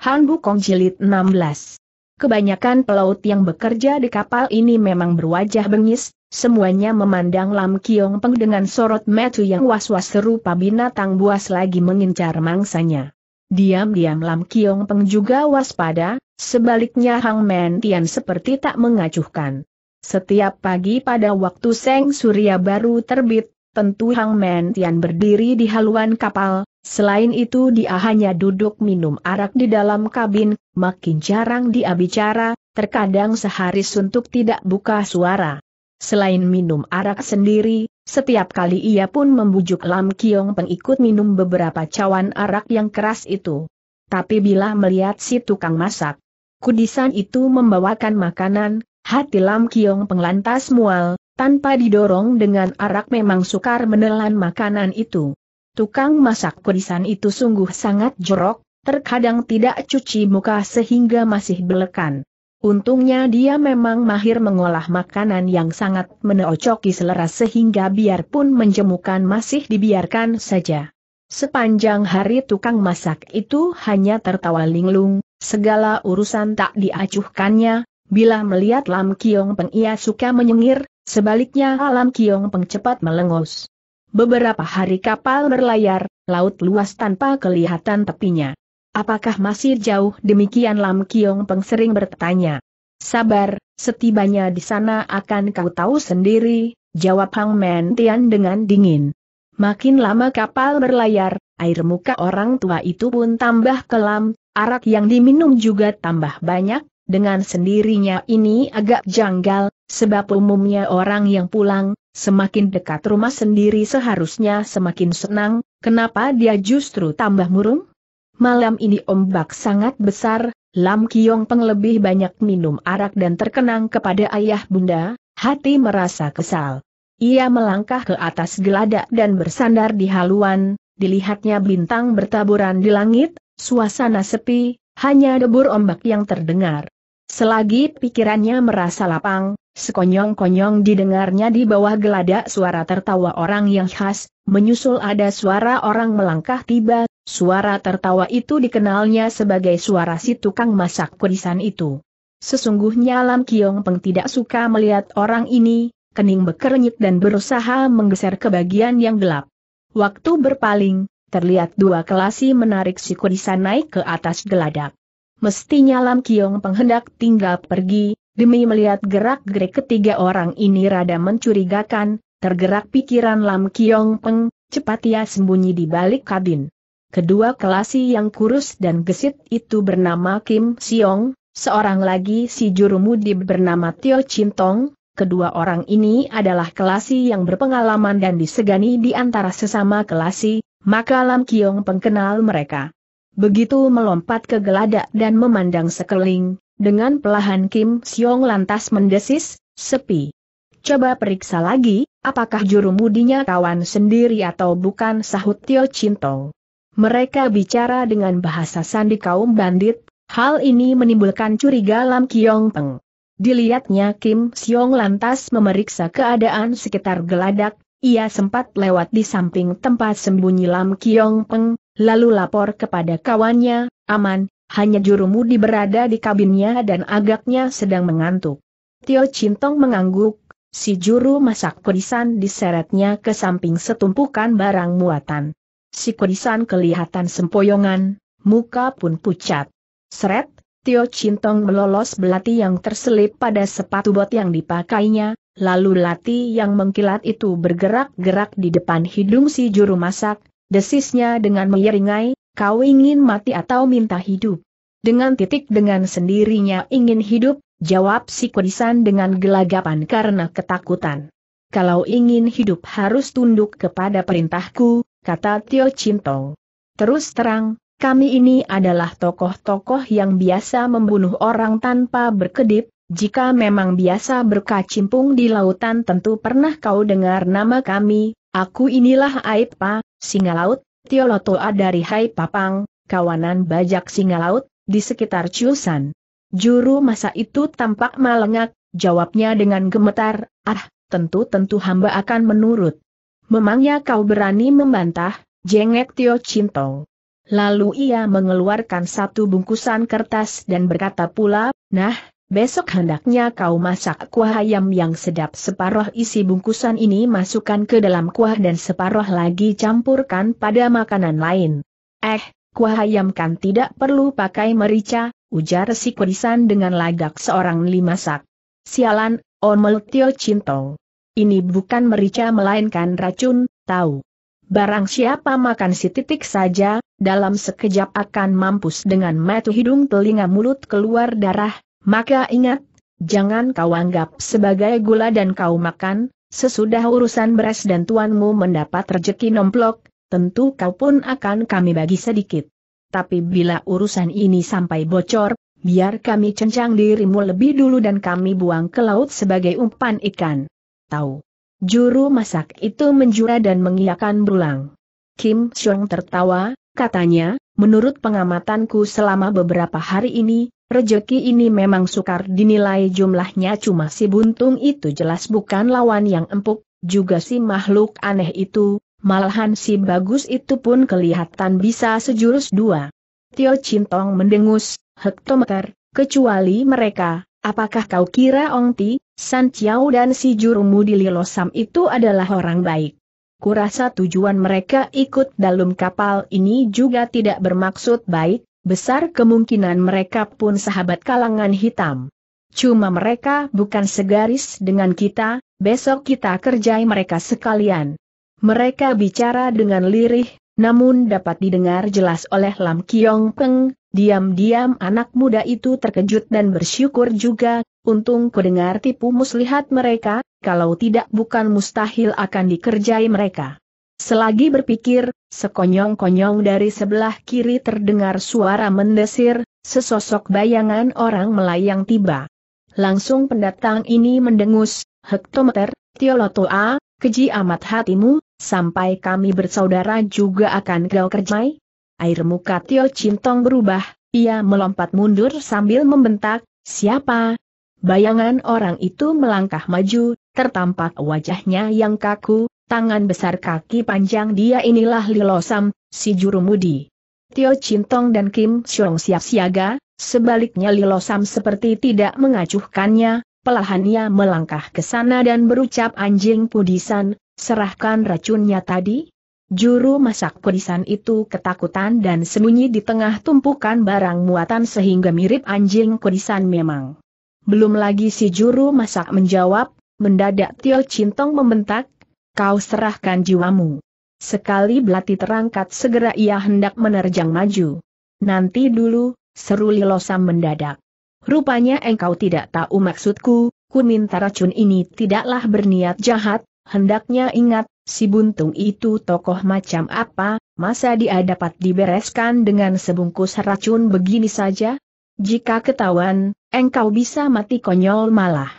Han Bukong Jilid 16. Kebanyakan pelaut yang bekerja di kapal ini memang berwajah bengis, semuanya memandang Lam Kiong Peng dengan sorot metu yang was-was serupa binatang buas lagi mengincar mangsanya. Diam-diam Lam Kiong Peng juga waspada, sebaliknya Hang Men Tian seperti tak mengacuhkan. Setiap pagi pada waktu Seng Surya baru terbit, tentu Hang Men Tian berdiri di haluan kapal, selain itu dia hanya duduk minum arak di dalam kabin, makin jarang dia bicara, terkadang sehari suntuk tidak buka suara. Selain minum arak sendiri, setiap kali ia pun membujuk Lam Kiong pengikut minum beberapa cawan arak yang keras itu. Tapi bila melihat si tukang masak, kudisan itu membawakan makanan, hati Lam Kiong penglantas mual, tanpa didorong dengan arak memang sukar menelan makanan itu. Tukang masak kurisan itu sungguh sangat jorok, terkadang tidak cuci muka sehingga masih belekan. Untungnya dia memang mahir mengolah makanan yang sangat meneocoki selera sehingga biarpun menjemukan masih dibiarkan saja. Sepanjang hari tukang masak itu hanya tertawa linglung, segala urusan tak diacuhkannya, bila melihat Lam Kiong Peng ia suka menyengir, Sebaliknya alam Kiong pengcepat melengus. melengos. Beberapa hari kapal berlayar, laut luas tanpa kelihatan tepinya. Apakah masih jauh demikian Lam Kiong Peng sering bertanya. Sabar, setibanya di sana akan kau tahu sendiri, jawab Hang Men Tian dengan dingin. Makin lama kapal berlayar, air muka orang tua itu pun tambah kelam, arak yang diminum juga tambah banyak, dengan sendirinya ini agak janggal, Sebab umumnya orang yang pulang, semakin dekat rumah sendiri seharusnya semakin senang, kenapa dia justru tambah murung? Malam ini ombak sangat besar, Lam Kiong Peng lebih banyak minum arak dan terkenang kepada ayah bunda, hati merasa kesal. Ia melangkah ke atas geladak dan bersandar di haluan, dilihatnya bintang bertaburan di langit, suasana sepi, hanya debur ombak yang terdengar. Selagi pikirannya merasa lapang, Sekonyong-konyong didengarnya di bawah geladak suara tertawa orang yang khas, menyusul ada suara orang melangkah tiba, suara tertawa itu dikenalnya sebagai suara si tukang masak kurisan itu. Sesungguhnya Lam Kiong Peng tidak suka melihat orang ini, kening bekernyit dan berusaha menggeser ke bagian yang gelap. Waktu berpaling, terlihat dua kelasi menarik si kurisan naik ke atas geladak. Mestinya Lam Kiong Peng hendak tinggal pergi, Demi melihat gerak-gerik ketiga orang ini rada mencurigakan, tergerak pikiran Lam Kiong Peng, cepat ia sembunyi di balik kabin. Kedua kelasi yang kurus dan gesit itu bernama Kim Siong, seorang lagi si juru mudi bernama Tio Chintong, kedua orang ini adalah kelasi yang berpengalaman dan disegani di antara sesama kelasi, maka Lam Kiong Peng mereka. Begitu melompat ke geladak dan memandang sekeliling, dengan pelahan Kim Seong lantas mendesis, sepi. Coba periksa lagi, apakah juru mudinya kawan sendiri atau bukan sahut Tio Cinto. Mereka bicara dengan bahasa sandi kaum bandit, hal ini menimbulkan curiga Lam Kiong Peng. Dilihatnya Kim Seong lantas memeriksa keadaan sekitar geladak, ia sempat lewat di samping tempat sembunyi Lam Kiong Peng, lalu lapor kepada kawannya, aman, hanya jurumudi berada di kabinnya dan agaknya sedang mengantuk. Tio Cintong mengangguk, si juru masak kurisan diseretnya ke samping setumpukan barang muatan. Si kurisan kelihatan sempoyongan, muka pun pucat. Seret, Tio Cintong melolos belati yang terselip pada sepatu bot yang dipakainya, lalu lati yang mengkilat itu bergerak-gerak di depan hidung si juru masak, desisnya dengan menyeringai, kau ingin mati atau minta hidup? Dengan titik dengan sendirinya ingin hidup, jawab si Kudisan dengan gelagapan karena ketakutan. Kalau ingin hidup harus tunduk kepada perintahku, kata Tio Cintong. Terus terang, kami ini adalah tokoh-tokoh yang biasa membunuh orang tanpa berkedip, jika memang biasa berkacimpung di lautan tentu pernah kau dengar nama kami, aku inilah Aipa, singa laut, Tiolotoa dari Hai Papang, kawanan bajak singa laut, di sekitar Ciusan. Juru masa itu tampak malengak, jawabnya dengan gemetar, ah, tentu-tentu hamba akan menurut. Memangnya kau berani membantah, jengek Tio Cinto. Lalu ia mengeluarkan satu bungkusan kertas dan berkata pula, nah, Besok hendaknya kau masak kuah ayam yang sedap separuh isi bungkusan ini masukkan ke dalam kuah dan separuh lagi campurkan pada makanan lain. Eh, kuah ayam kan tidak perlu pakai merica, ujar si kurisan dengan lagak seorang limasak. Sialan, omel Tio Cinto. Ini bukan merica melainkan racun, tahu. Barang siapa makan si titik saja, dalam sekejap akan mampus dengan metu hidung telinga mulut keluar darah, maka ingat, jangan kau anggap sebagai gula dan kau makan, sesudah urusan beras dan tuanmu mendapat rejeki nomplok, tentu kau pun akan kami bagi sedikit. Tapi bila urusan ini sampai bocor, biar kami cencang dirimu lebih dulu dan kami buang ke laut sebagai umpan ikan. Tahu. Juru masak itu menjura dan mengiakan berulang. Kim Seong tertawa, katanya, menurut pengamatanku selama beberapa hari ini, Rejeki ini memang sukar dinilai jumlahnya cuma si buntung itu jelas bukan lawan yang empuk, juga si makhluk aneh itu, malahan si bagus itu pun kelihatan bisa sejurus dua. Tio Cintong mendengus, hektometer, kecuali mereka, apakah kau kira Ong Ti, San Chiao dan si jurumu di Lilosam itu adalah orang baik? Kurasa tujuan mereka ikut dalam kapal ini juga tidak bermaksud baik, Besar kemungkinan mereka pun sahabat kalangan hitam. Cuma mereka bukan segaris dengan kita, besok kita kerjai mereka sekalian. Mereka bicara dengan lirih, namun dapat didengar jelas oleh Lam Kiong Peng, diam-diam anak muda itu terkejut dan bersyukur juga, untung kudengar tipu muslihat mereka, kalau tidak bukan mustahil akan dikerjai mereka. Selagi berpikir, sekonyong-konyong dari sebelah kiri terdengar suara mendesir, sesosok bayangan orang melayang tiba. Langsung pendatang ini mendengus, hektometer, tiolotoa, keji amat hatimu, sampai kami bersaudara juga akan kau kerjai. Air muka Tio Cintong berubah, ia melompat mundur sambil membentak, siapa? Bayangan orang itu melangkah maju, tertampak wajahnya yang kaku, tangan besar kaki panjang dia inilah Lilosam, si juru mudi. Tio Cintong dan Kim Siong siap siaga, sebaliknya Lilosam seperti tidak mengacuhkannya, pelahan ia melangkah ke sana dan berucap anjing pudisan, serahkan racunnya tadi. Juru masak pudisan itu ketakutan dan sembunyi di tengah tumpukan barang muatan sehingga mirip anjing kudisan memang. Belum lagi si juru masak menjawab, mendadak Tio Cintong membentak, kau serahkan jiwamu. Sekali belati terangkat segera ia hendak menerjang maju. Nanti dulu, seru Lilosam mendadak. Rupanya engkau tidak tahu maksudku, ku minta racun ini tidaklah berniat jahat, hendaknya ingat, si buntung itu tokoh macam apa, masa dia dapat dibereskan dengan sebungkus racun begini saja? Jika ketahuan, engkau bisa mati konyol malah.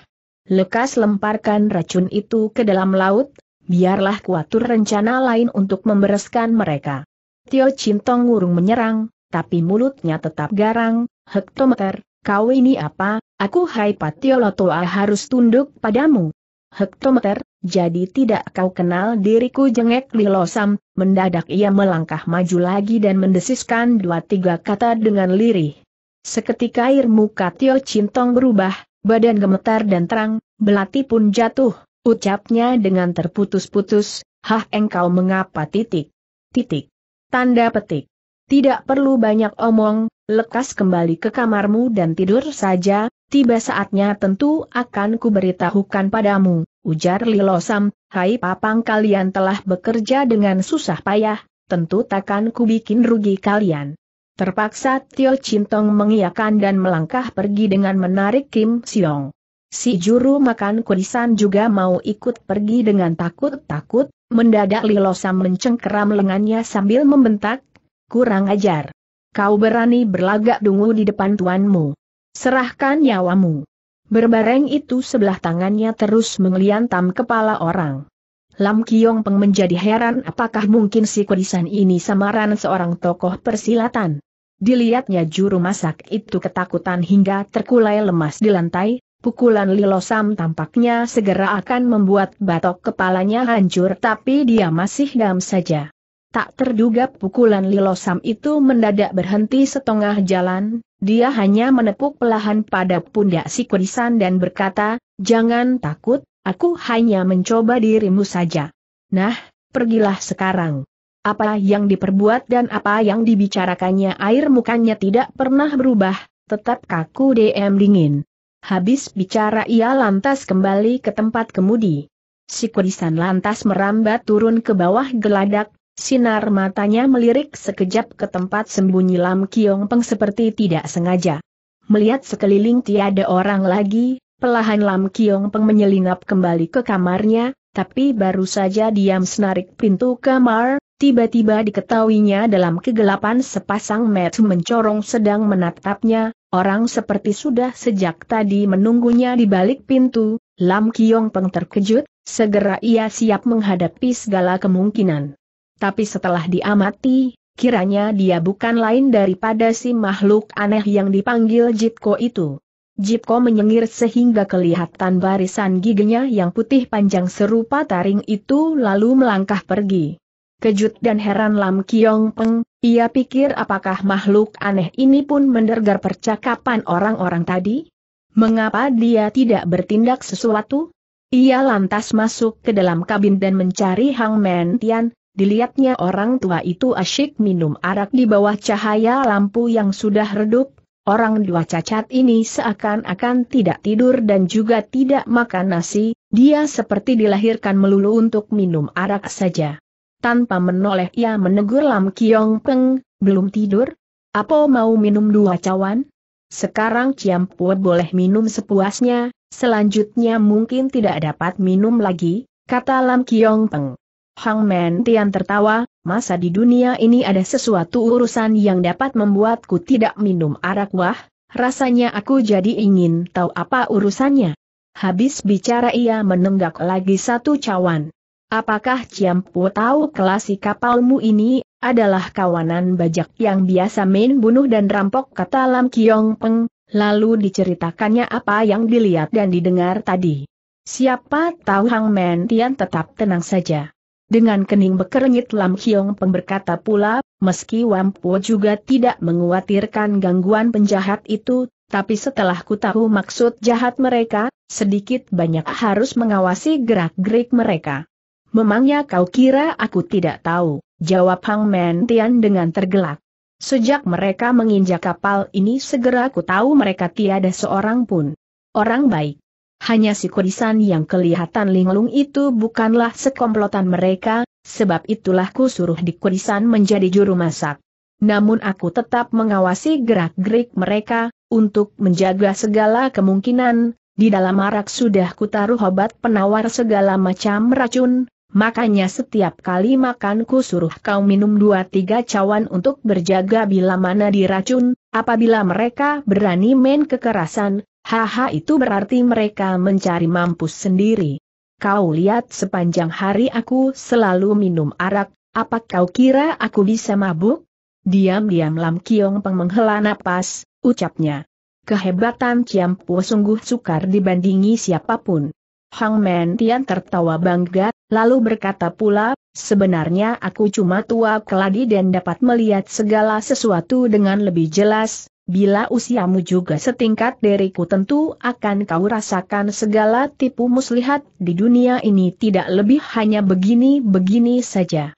Lekas lemparkan racun itu ke dalam laut, biarlah kuatur rencana lain untuk membereskan mereka. Tio Cintong ngurung menyerang, tapi mulutnya tetap garang, hektometer, kau ini apa, aku hai Patio Lotoa harus tunduk padamu. Hektometer, jadi tidak kau kenal diriku jengek Lilosam, mendadak ia melangkah maju lagi dan mendesiskan dua tiga kata dengan lirih. Seketika air muka Tio Cintong berubah, badan gemetar dan terang, belati pun jatuh. Ucapnya dengan terputus-putus, hah engkau mengapa titik? Titik. Tanda petik. Tidak perlu banyak omong, lekas kembali ke kamarmu dan tidur saja, tiba saatnya tentu akan kuberitahukan padamu, ujar Lilosam, hai papang kalian telah bekerja dengan susah payah, tentu takkan kubikin rugi kalian. Terpaksa Tio Cintong mengiyakan dan melangkah pergi dengan menarik Kim Siong. Si juru makan kurisan juga mau ikut pergi dengan takut-takut, mendadak Lilosa mencengkeram lengannya sambil membentak, kurang ajar. Kau berani berlagak dungu di depan tuanmu. Serahkan nyawamu. Berbareng itu sebelah tangannya terus mengeliantam kepala orang. Lam Kiong Peng menjadi heran apakah mungkin si kurisan ini samaran seorang tokoh persilatan. Dilihatnya juru masak itu ketakutan hingga terkulai lemas di lantai, Pukulan Lilosam tampaknya segera akan membuat batok kepalanya hancur tapi dia masih dam saja. Tak terduga pukulan Lilosam itu mendadak berhenti setengah jalan, dia hanya menepuk pelahan pada pundak si kurisan dan berkata, Jangan takut, aku hanya mencoba dirimu saja. Nah, pergilah sekarang. Apa yang diperbuat dan apa yang dibicarakannya air mukanya tidak pernah berubah, tetap kaku DM dingin. Habis bicara ia lantas kembali ke tempat kemudi. Si Kurisan lantas merambat turun ke bawah geladak, sinar matanya melirik sekejap ke tempat sembunyi Lam Kiong Peng seperti tidak sengaja. Melihat sekeliling tiada orang lagi, pelahan Lam Kiong Peng menyelinap kembali ke kamarnya, tapi baru saja diam senarik pintu kamar, tiba-tiba diketahuinya dalam kegelapan sepasang mata mencorong sedang menatapnya, Orang seperti sudah sejak tadi menunggunya di balik pintu, Lam Kiong Peng terkejut, segera ia siap menghadapi segala kemungkinan. Tapi setelah diamati, kiranya dia bukan lain daripada si makhluk aneh yang dipanggil Jitko itu. Jitko menyengir sehingga kelihatan barisan giginya yang putih panjang serupa taring itu lalu melangkah pergi. Kejut dan heran Lam Kiong Peng, ia pikir apakah makhluk aneh ini pun mendengar percakapan orang-orang tadi? Mengapa dia tidak bertindak sesuatu? Ia lantas masuk ke dalam kabin dan mencari Hang Men Tian, dilihatnya orang tua itu asyik minum arak di bawah cahaya lampu yang sudah redup, Orang dua cacat ini seakan-akan tidak tidur dan juga tidak makan nasi, dia seperti dilahirkan melulu untuk minum arak saja. Tanpa menoleh ia menegur Lam Kiong Peng, belum tidur? Apa mau minum dua cawan? Sekarang Ciam Pue boleh minum sepuasnya, selanjutnya mungkin tidak dapat minum lagi, kata Lam Kiong Peng. Hang Men Tian tertawa, masa di dunia ini ada sesuatu urusan yang dapat membuatku tidak minum arak wah, rasanya aku jadi ingin tahu apa urusannya. Habis bicara ia menenggak lagi satu cawan. Apakah Ciampu tahu kelasi kapalmu ini, adalah kawanan bajak yang biasa main bunuh dan rampok kata Lam Kiong Peng, lalu diceritakannya apa yang dilihat dan didengar tadi. Siapa tahu Hang Men Tian tetap tenang saja. Dengan kening bekerengit Lam Kiong Peng berkata pula, meski Wampu juga tidak menguatirkan gangguan penjahat itu, tapi setelah ku tahu maksud jahat mereka, sedikit banyak harus mengawasi gerak-gerik mereka. Memangnya kau kira aku tidak tahu, jawab Hang Men Tian dengan tergelak. Sejak mereka menginjak kapal ini segera ku tahu mereka tiada seorang pun. Orang baik. Hanya si kurisan yang kelihatan linglung itu bukanlah sekomplotan mereka, sebab itulah ku suruh di kurisan menjadi juru masak. Namun aku tetap mengawasi gerak-gerik mereka, untuk menjaga segala kemungkinan, di dalam arak sudah kutaruh obat penawar segala macam racun, Makanya setiap kali makan ku suruh kau minum dua tiga cawan untuk berjaga bila mana diracun, apabila mereka berani main kekerasan, haha itu berarti mereka mencari mampus sendiri. Kau lihat sepanjang hari aku selalu minum arak, apa kau kira aku bisa mabuk? Diam-diam Lam Kiong Peng menghela napas, ucapnya. Kehebatan Ciampu sungguh sukar dibandingi siapapun. Hang Men Tian tertawa bangga, lalu berkata pula, sebenarnya aku cuma tua keladi dan dapat melihat segala sesuatu dengan lebih jelas, bila usiamu juga setingkat dariku tentu akan kau rasakan segala tipu muslihat di dunia ini tidak lebih hanya begini-begini saja.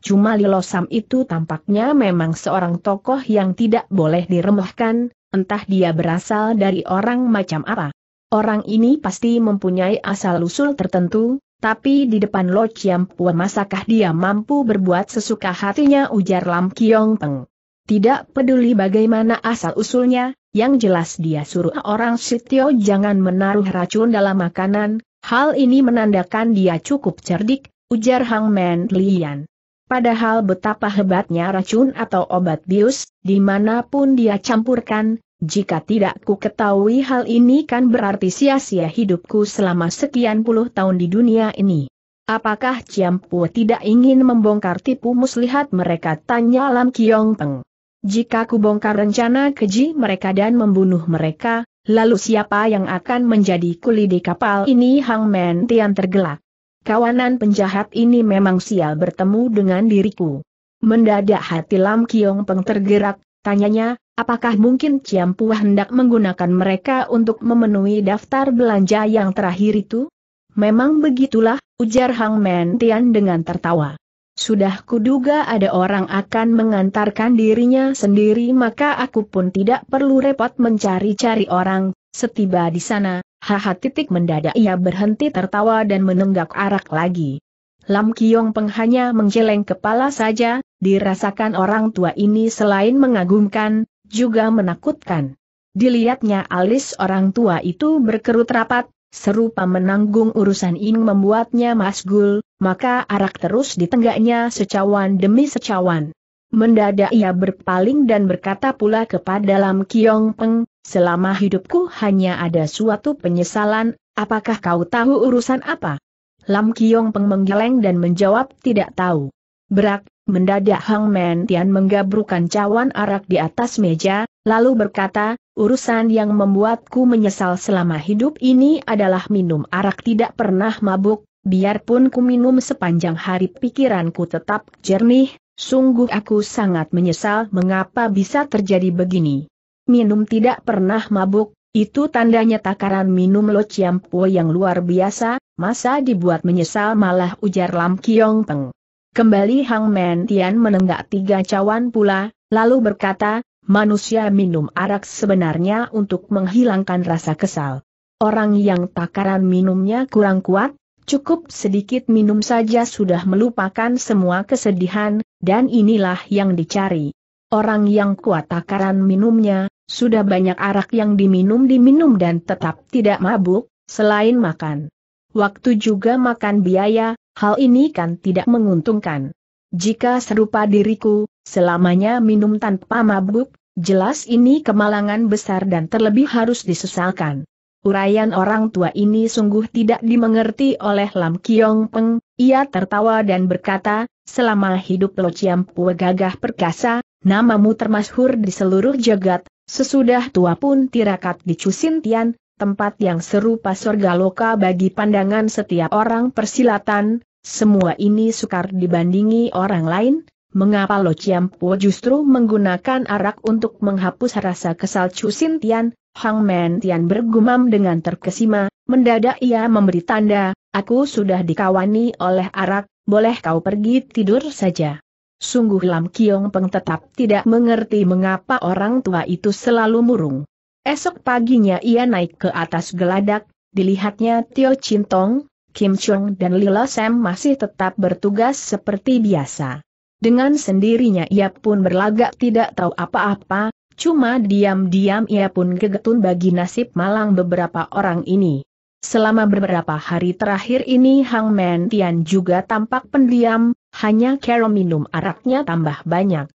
Cuma Lilo Sam itu tampaknya memang seorang tokoh yang tidak boleh diremehkan, entah dia berasal dari orang macam apa. Orang ini pasti mempunyai asal-usul tertentu, tapi di depan Lo Chiam Pua masakah dia mampu berbuat sesuka hatinya ujar Lam Kiong Peng. Tidak peduli bagaimana asal-usulnya, yang jelas dia suruh orang Sitio jangan menaruh racun dalam makanan, hal ini menandakan dia cukup cerdik, ujar Hang Man Lian. Padahal betapa hebatnya racun atau obat bius, dimanapun dia campurkan, jika tidak ku ketahui hal ini kan berarti sia-sia hidupku selama sekian puluh tahun di dunia ini. Apakah Ciampu tidak ingin membongkar tipu muslihat mereka? Tanya Lam Kiong Peng. Jika ku bongkar rencana keji mereka dan membunuh mereka, lalu siapa yang akan menjadi kuli di kapal ini? Hang Men Tian tergelak. Kawanan penjahat ini memang sial bertemu dengan diriku. Mendadak hati Lam Kiong Peng tergerak, tanyanya, Apakah mungkin Pua hendak menggunakan mereka untuk memenuhi daftar belanja yang terakhir itu? Memang begitulah, ujar Hang Men Tian dengan tertawa. Sudah kuduga ada orang akan mengantarkan dirinya sendiri maka aku pun tidak perlu repot mencari-cari orang, setiba di sana, haha titik mendadak ia berhenti tertawa dan menenggak arak lagi. Lam Kiong Peng hanya menggeleng kepala saja, dirasakan orang tua ini selain mengagumkan, juga menakutkan. Dilihatnya alis orang tua itu berkerut rapat, serupa menanggung urusan ini membuatnya masgul, maka arak terus ditenggaknya secawan demi secawan. Mendadak ia berpaling dan berkata pula kepada Lam Kiong Peng, selama hidupku hanya ada suatu penyesalan, apakah kau tahu urusan apa? Lam Kiong Peng menggeleng dan menjawab tidak tahu. Berak, Mendadak Hang Men Tian menggabrukan cawan arak di atas meja, lalu berkata, urusan yang membuatku menyesal selama hidup ini adalah minum arak tidak pernah mabuk, biarpun ku minum sepanjang hari pikiranku tetap jernih, sungguh aku sangat menyesal mengapa bisa terjadi begini. Minum tidak pernah mabuk, itu tandanya takaran minum lo ciampo yang luar biasa, masa dibuat menyesal malah ujar Lam Kiong Peng. Kembali Hang Men Tian menenggak tiga cawan pula, lalu berkata, manusia minum arak sebenarnya untuk menghilangkan rasa kesal. Orang yang takaran minumnya kurang kuat, cukup sedikit minum saja sudah melupakan semua kesedihan, dan inilah yang dicari. Orang yang kuat takaran minumnya, sudah banyak arak yang diminum-diminum dan tetap tidak mabuk, selain makan. Waktu juga makan biaya, Hal ini kan tidak menguntungkan. Jika serupa diriku, selamanya minum tanpa mabuk, jelas ini kemalangan besar dan terlebih harus disesalkan. Uraian orang tua ini sungguh tidak dimengerti oleh Lam Kiong Peng, ia tertawa dan berkata, selama hidup Lo Chiam Pue gagah perkasa, namamu termasyhur di seluruh jagat, sesudah tua pun tirakat di Cusintian, tempat yang serupa surga loka bagi pandangan setiap orang persilatan, semua ini sukar dibandingi orang lain, mengapa Lo Po justru menggunakan arak untuk menghapus rasa kesal Chu Sintian, Hang Men Tian bergumam dengan terkesima, mendadak ia memberi tanda, aku sudah dikawani oleh arak, boleh kau pergi tidur saja. Sungguh Lam Kiong Peng tetap tidak mengerti mengapa orang tua itu selalu murung. Esok paginya ia naik ke atas geladak, dilihatnya Tio Cintong, Kim Chung dan Lila Sam masih tetap bertugas seperti biasa. Dengan sendirinya ia pun berlagak tidak tahu apa-apa, cuma diam-diam ia pun gegetun bagi nasib malang beberapa orang ini. Selama beberapa hari terakhir ini Hang Men Tian juga tampak pendiam, hanya Kero minum araknya tambah banyak.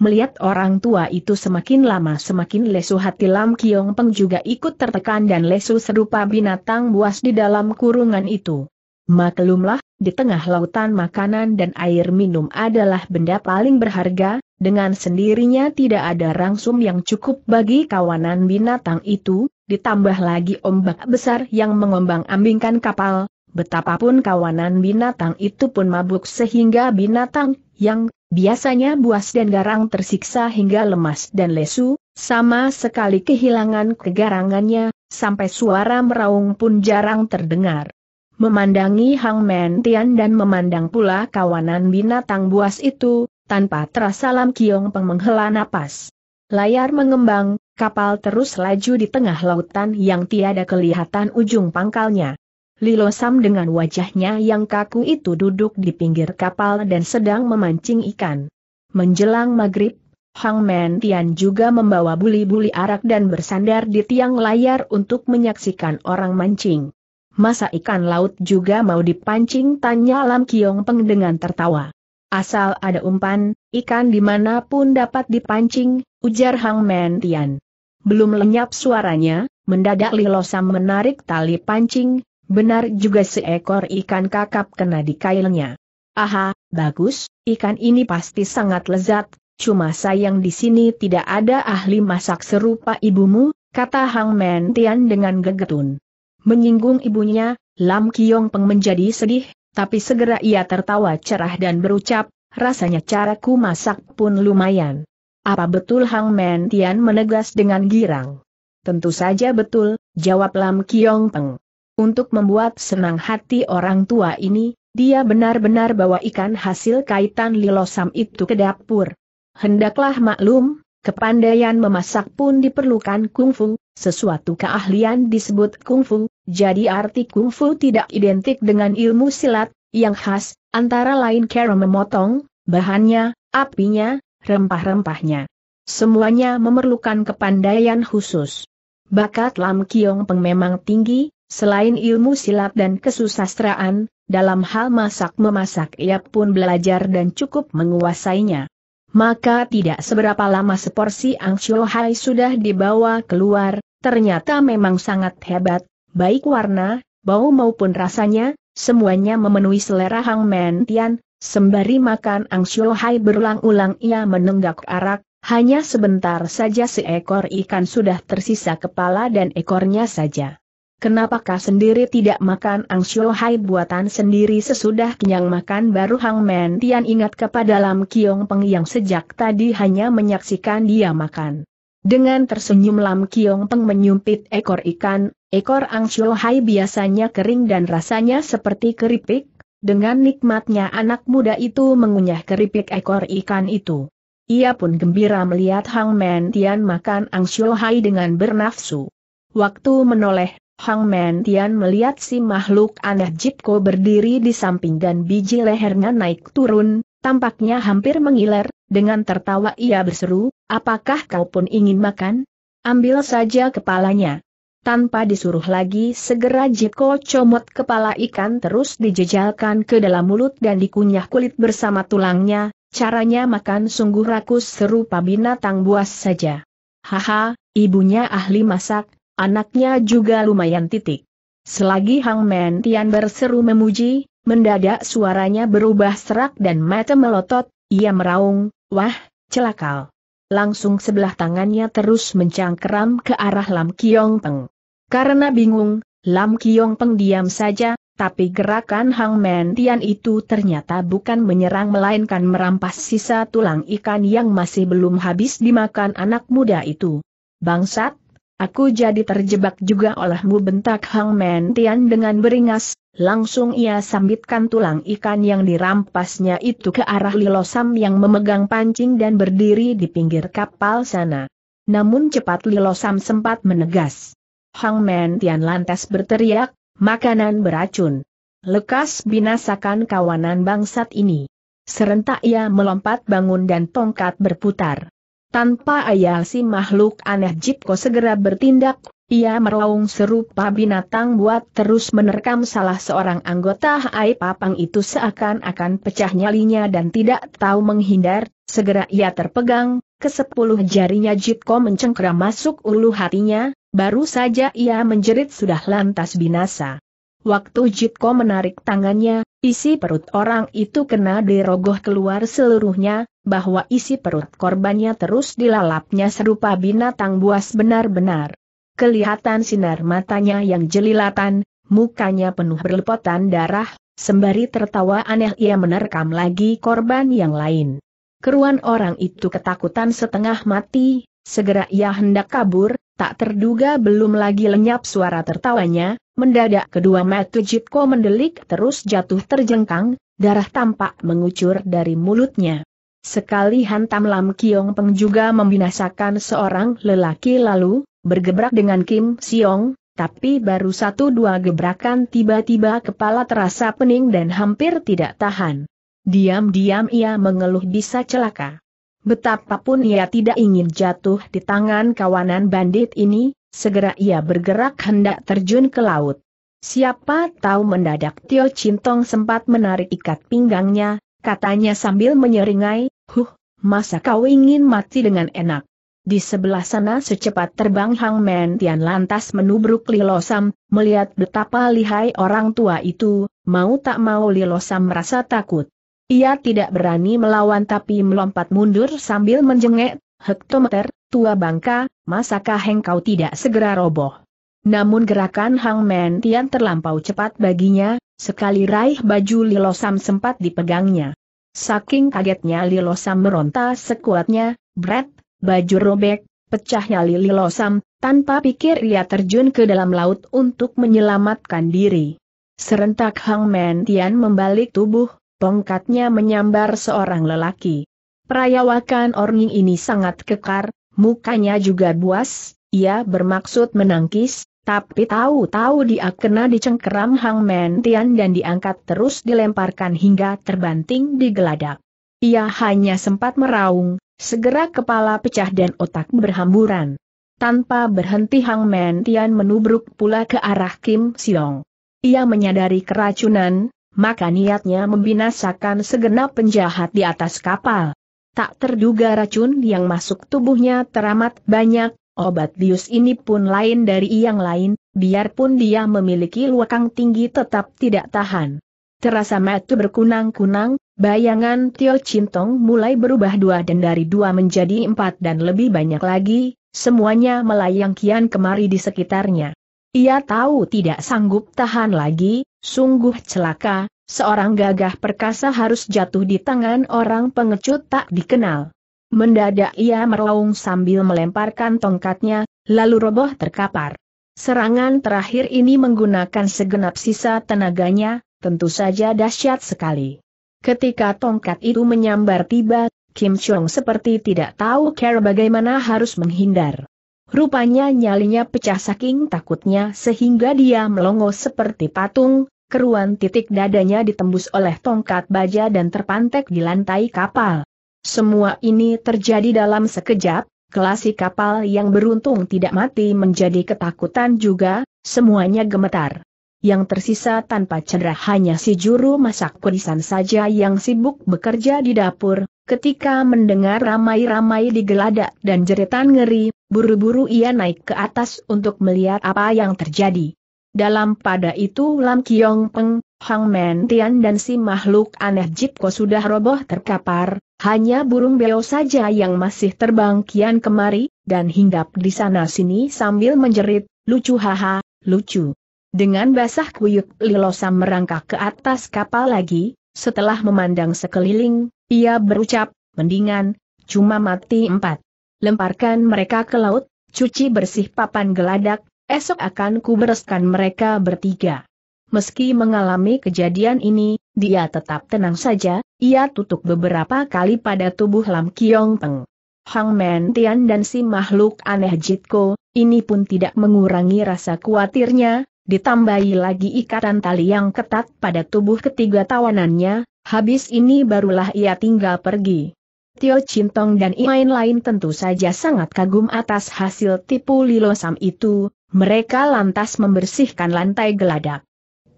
Melihat orang tua itu semakin lama semakin lesu hati Lam Kiong Peng juga ikut tertekan dan lesu serupa binatang buas di dalam kurungan itu. Maklumlah, di tengah lautan makanan dan air minum adalah benda paling berharga, dengan sendirinya tidak ada rangsum yang cukup bagi kawanan binatang itu, ditambah lagi ombak besar yang mengombang-ambingkan kapal, Betapapun kawanan binatang itu pun mabuk sehingga binatang yang Biasanya buas dan garang tersiksa hingga lemas dan lesu, sama sekali kehilangan kegarangannya, sampai suara meraung pun jarang terdengar. Memandangi Hang Men Tian dan memandang pula kawanan binatang buas itu, tanpa terasa Lam Kiong Peng menghela napas. Layar mengembang, kapal terus laju di tengah lautan yang tiada kelihatan ujung pangkalnya. Lilo Sam dengan wajahnya yang kaku itu duduk di pinggir kapal dan sedang memancing ikan. Menjelang maghrib, Hang Men Tian juga membawa buli-buli arak dan bersandar di tiang layar untuk menyaksikan orang mancing. Masa ikan laut juga mau dipancing tanya Lam Kiong Peng dengan tertawa. Asal ada umpan, ikan dimanapun dapat dipancing, ujar Hang Men Tian. Belum lenyap suaranya, mendadak Lilo Sam menarik tali pancing, Benar juga seekor ikan kakap kena di kailnya. Aha, bagus, ikan ini pasti sangat lezat, cuma sayang di sini tidak ada ahli masak serupa ibumu, kata Hang Men Tian dengan gegetun. Menyinggung ibunya, Lam Kiong Peng menjadi sedih, tapi segera ia tertawa cerah dan berucap, rasanya caraku masak pun lumayan. Apa betul Hang Men Tian menegas dengan girang? Tentu saja betul, jawab Lam Kiong Peng. Untuk membuat senang hati orang tua ini, dia benar-benar bawa ikan hasil kaitan lilosam itu ke dapur. Hendaklah maklum, kepandaian memasak pun diperlukan kungfu, sesuatu keahlian disebut kungfu, jadi arti kungfu tidak identik dengan ilmu silat, yang khas, antara lain cara memotong, bahannya, apinya, rempah-rempahnya. Semuanya memerlukan kepandaian khusus. Bakat Lam Kiong Peng memang tinggi, Selain ilmu silat dan kesusastraan, dalam hal masak-memasak ia pun belajar dan cukup menguasainya. Maka tidak seberapa lama seporsi Angshio Hai sudah dibawa keluar, ternyata memang sangat hebat, baik warna, bau maupun rasanya, semuanya memenuhi selera Hang Men Tian, sembari makan Angshio Hai berulang-ulang ia menenggak arak, hanya sebentar saja seekor ikan sudah tersisa kepala dan ekornya saja. Kenapakah sendiri tidak makan Ang Hai buatan sendiri sesudah kenyang makan baru Hang Men Tian ingat kepada Lam Kiong Peng yang sejak tadi hanya menyaksikan dia makan. Dengan tersenyum Lam Kiong Peng menyumpit ekor ikan, ekor Ang Hai biasanya kering dan rasanya seperti keripik, dengan nikmatnya anak muda itu mengunyah keripik ekor ikan itu. Ia pun gembira melihat Hang Men Tian makan Ang Hai dengan bernafsu. Waktu menoleh, Hang Men Tian melihat si makhluk aneh Jitko berdiri di samping dan biji lehernya naik turun, tampaknya hampir mengiler, dengan tertawa ia berseru, apakah kau pun ingin makan? Ambil saja kepalanya. Tanpa disuruh lagi segera Jitko comot kepala ikan terus dijejalkan ke dalam mulut dan dikunyah kulit bersama tulangnya, caranya makan sungguh rakus serupa binatang buas saja. Haha, ibunya ahli masak, Anaknya juga lumayan titik. Selagi Hang Men Tian berseru memuji, mendadak suaranya berubah serak dan mata melotot, ia meraung, wah, celakal. Langsung sebelah tangannya terus mencangkeram ke arah Lam Kiong Peng. Karena bingung, Lam Kiong Peng diam saja, tapi gerakan Hang Men Tian itu ternyata bukan menyerang melainkan merampas sisa tulang ikan yang masih belum habis dimakan anak muda itu. Bangsat, Aku jadi terjebak juga olehmu bentak Hang Men Tian dengan beringas, langsung ia sambitkan tulang ikan yang dirampasnya itu ke arah Lilosam yang memegang pancing dan berdiri di pinggir kapal sana. Namun cepat Lilosam sempat menegas. Hang Men Tian lantas berteriak, makanan beracun. Lekas binasakan kawanan bangsat ini. Serentak ia melompat bangun dan tongkat berputar. Tanpa ayah si makhluk aneh Jipko segera bertindak, ia meraung serupa binatang buat terus menerkam salah seorang anggota hai papang itu seakan-akan pecah nyalinya dan tidak tahu menghindar, segera ia terpegang, ke sepuluh jarinya Jipko mencengkeram masuk ulu hatinya, baru saja ia menjerit sudah lantas binasa. Waktu Jitko menarik tangannya, Isi perut orang itu kena dirogoh keluar seluruhnya, bahwa isi perut korbannya terus dilalapnya serupa binatang buas benar-benar. Kelihatan sinar matanya yang jelilatan, mukanya penuh berlepotan darah, sembari tertawa aneh ia menerkam lagi korban yang lain. Keruan orang itu ketakutan setengah mati, segera ia hendak kabur, Tak terduga belum lagi lenyap suara tertawanya, mendadak kedua mata Jitko mendelik terus jatuh terjengkang, darah tampak mengucur dari mulutnya. Sekali hantam Lam Kiong Peng juga membinasakan seorang lelaki lalu, bergebrak dengan Kim Siong, tapi baru satu dua gebrakan tiba-tiba kepala terasa pening dan hampir tidak tahan. Diam-diam ia mengeluh bisa celaka. Betapapun ia tidak ingin jatuh di tangan kawanan bandit ini, segera ia bergerak hendak terjun ke laut. Siapa tahu mendadak Tio Cintong sempat menarik ikat pinggangnya, katanya sambil menyeringai, huh, masa kau ingin mati dengan enak. Di sebelah sana secepat terbang Hang Men Tian lantas menubruk Lilosam, melihat betapa lihai orang tua itu, mau tak mau Lilosam merasa takut. Ia tidak berani melawan tapi melompat mundur sambil menjengek, hektometer, tua bangka, masakah engkau tidak segera roboh? Namun gerakan Hang Men Tian terlampau cepat baginya, sekali raih baju Lilosam sempat dipegangnya. Saking kagetnya Lilosam meronta sekuatnya, bret, baju robek, pecahnya Lilosam, tanpa pikir ia terjun ke dalam laut untuk menyelamatkan diri. Serentak Hang Men Tian membalik tubuh, tongkatnya menyambar seorang lelaki. Perayawakan orang ini sangat kekar, mukanya juga buas, ia bermaksud menangkis, tapi tahu-tahu dia kena dicengkeram Hang Men Tian dan diangkat terus dilemparkan hingga terbanting di geladak. Ia hanya sempat meraung, segera kepala pecah dan otak berhamburan. Tanpa berhenti Hang Men Tian menubruk pula ke arah Kim Siong. Ia menyadari keracunan, maka niatnya membinasakan segenap penjahat di atas kapal. Tak terduga racun yang masuk tubuhnya teramat banyak, obat bius ini pun lain dari yang lain, biarpun dia memiliki luakang tinggi tetap tidak tahan. Terasa metu berkunang-kunang, bayangan Tio Cintong mulai berubah dua dan dari dua menjadi empat dan lebih banyak lagi, semuanya melayang kian kemari di sekitarnya. Ia tahu tidak sanggup tahan lagi, Sungguh celaka, seorang gagah perkasa harus jatuh di tangan orang pengecut tak dikenal. Mendadak ia meraung sambil melemparkan tongkatnya, lalu roboh terkapar. Serangan terakhir ini menggunakan segenap sisa tenaganya, tentu saja dahsyat sekali. Ketika tongkat itu menyambar tiba, Kim Chong seperti tidak tahu cara bagaimana harus menghindar. Rupanya nyalinya pecah saking takutnya sehingga dia melongo seperti patung, keruan titik dadanya ditembus oleh tongkat baja dan terpantek di lantai kapal. Semua ini terjadi dalam sekejap, kelasi kapal yang beruntung tidak mati menjadi ketakutan juga, semuanya gemetar. Yang tersisa tanpa cedera hanya si juru masak kurisan saja yang sibuk bekerja di dapur, ketika mendengar ramai-ramai digeladak dan jeritan ngeri, Buru-buru ia naik ke atas untuk melihat apa yang terjadi. Dalam pada itu Lam Kiong Peng, Hang Men Tian dan si makhluk aneh Jipko sudah roboh terkapar, hanya burung beo saja yang masih terbang kian kemari, dan hinggap di sana-sini sambil menjerit, lucu haha, lucu. Dengan basah kuyuk Lilosa merangkak ke atas kapal lagi, setelah memandang sekeliling, ia berucap, mendingan, cuma mati empat lemparkan mereka ke laut, cuci bersih papan geladak, esok akan kubereskan mereka bertiga. Meski mengalami kejadian ini, dia tetap tenang saja, ia tutup beberapa kali pada tubuh Lam Kiong Peng. Hang Men Tian dan si makhluk aneh Jitko, ini pun tidak mengurangi rasa khawatirnya, ditambahi lagi ikatan tali yang ketat pada tubuh ketiga tawanannya, habis ini barulah ia tinggal pergi. Tio Cintong dan imain lain tentu saja sangat kagum atas hasil tipu Lilosam itu, mereka lantas membersihkan lantai geladak.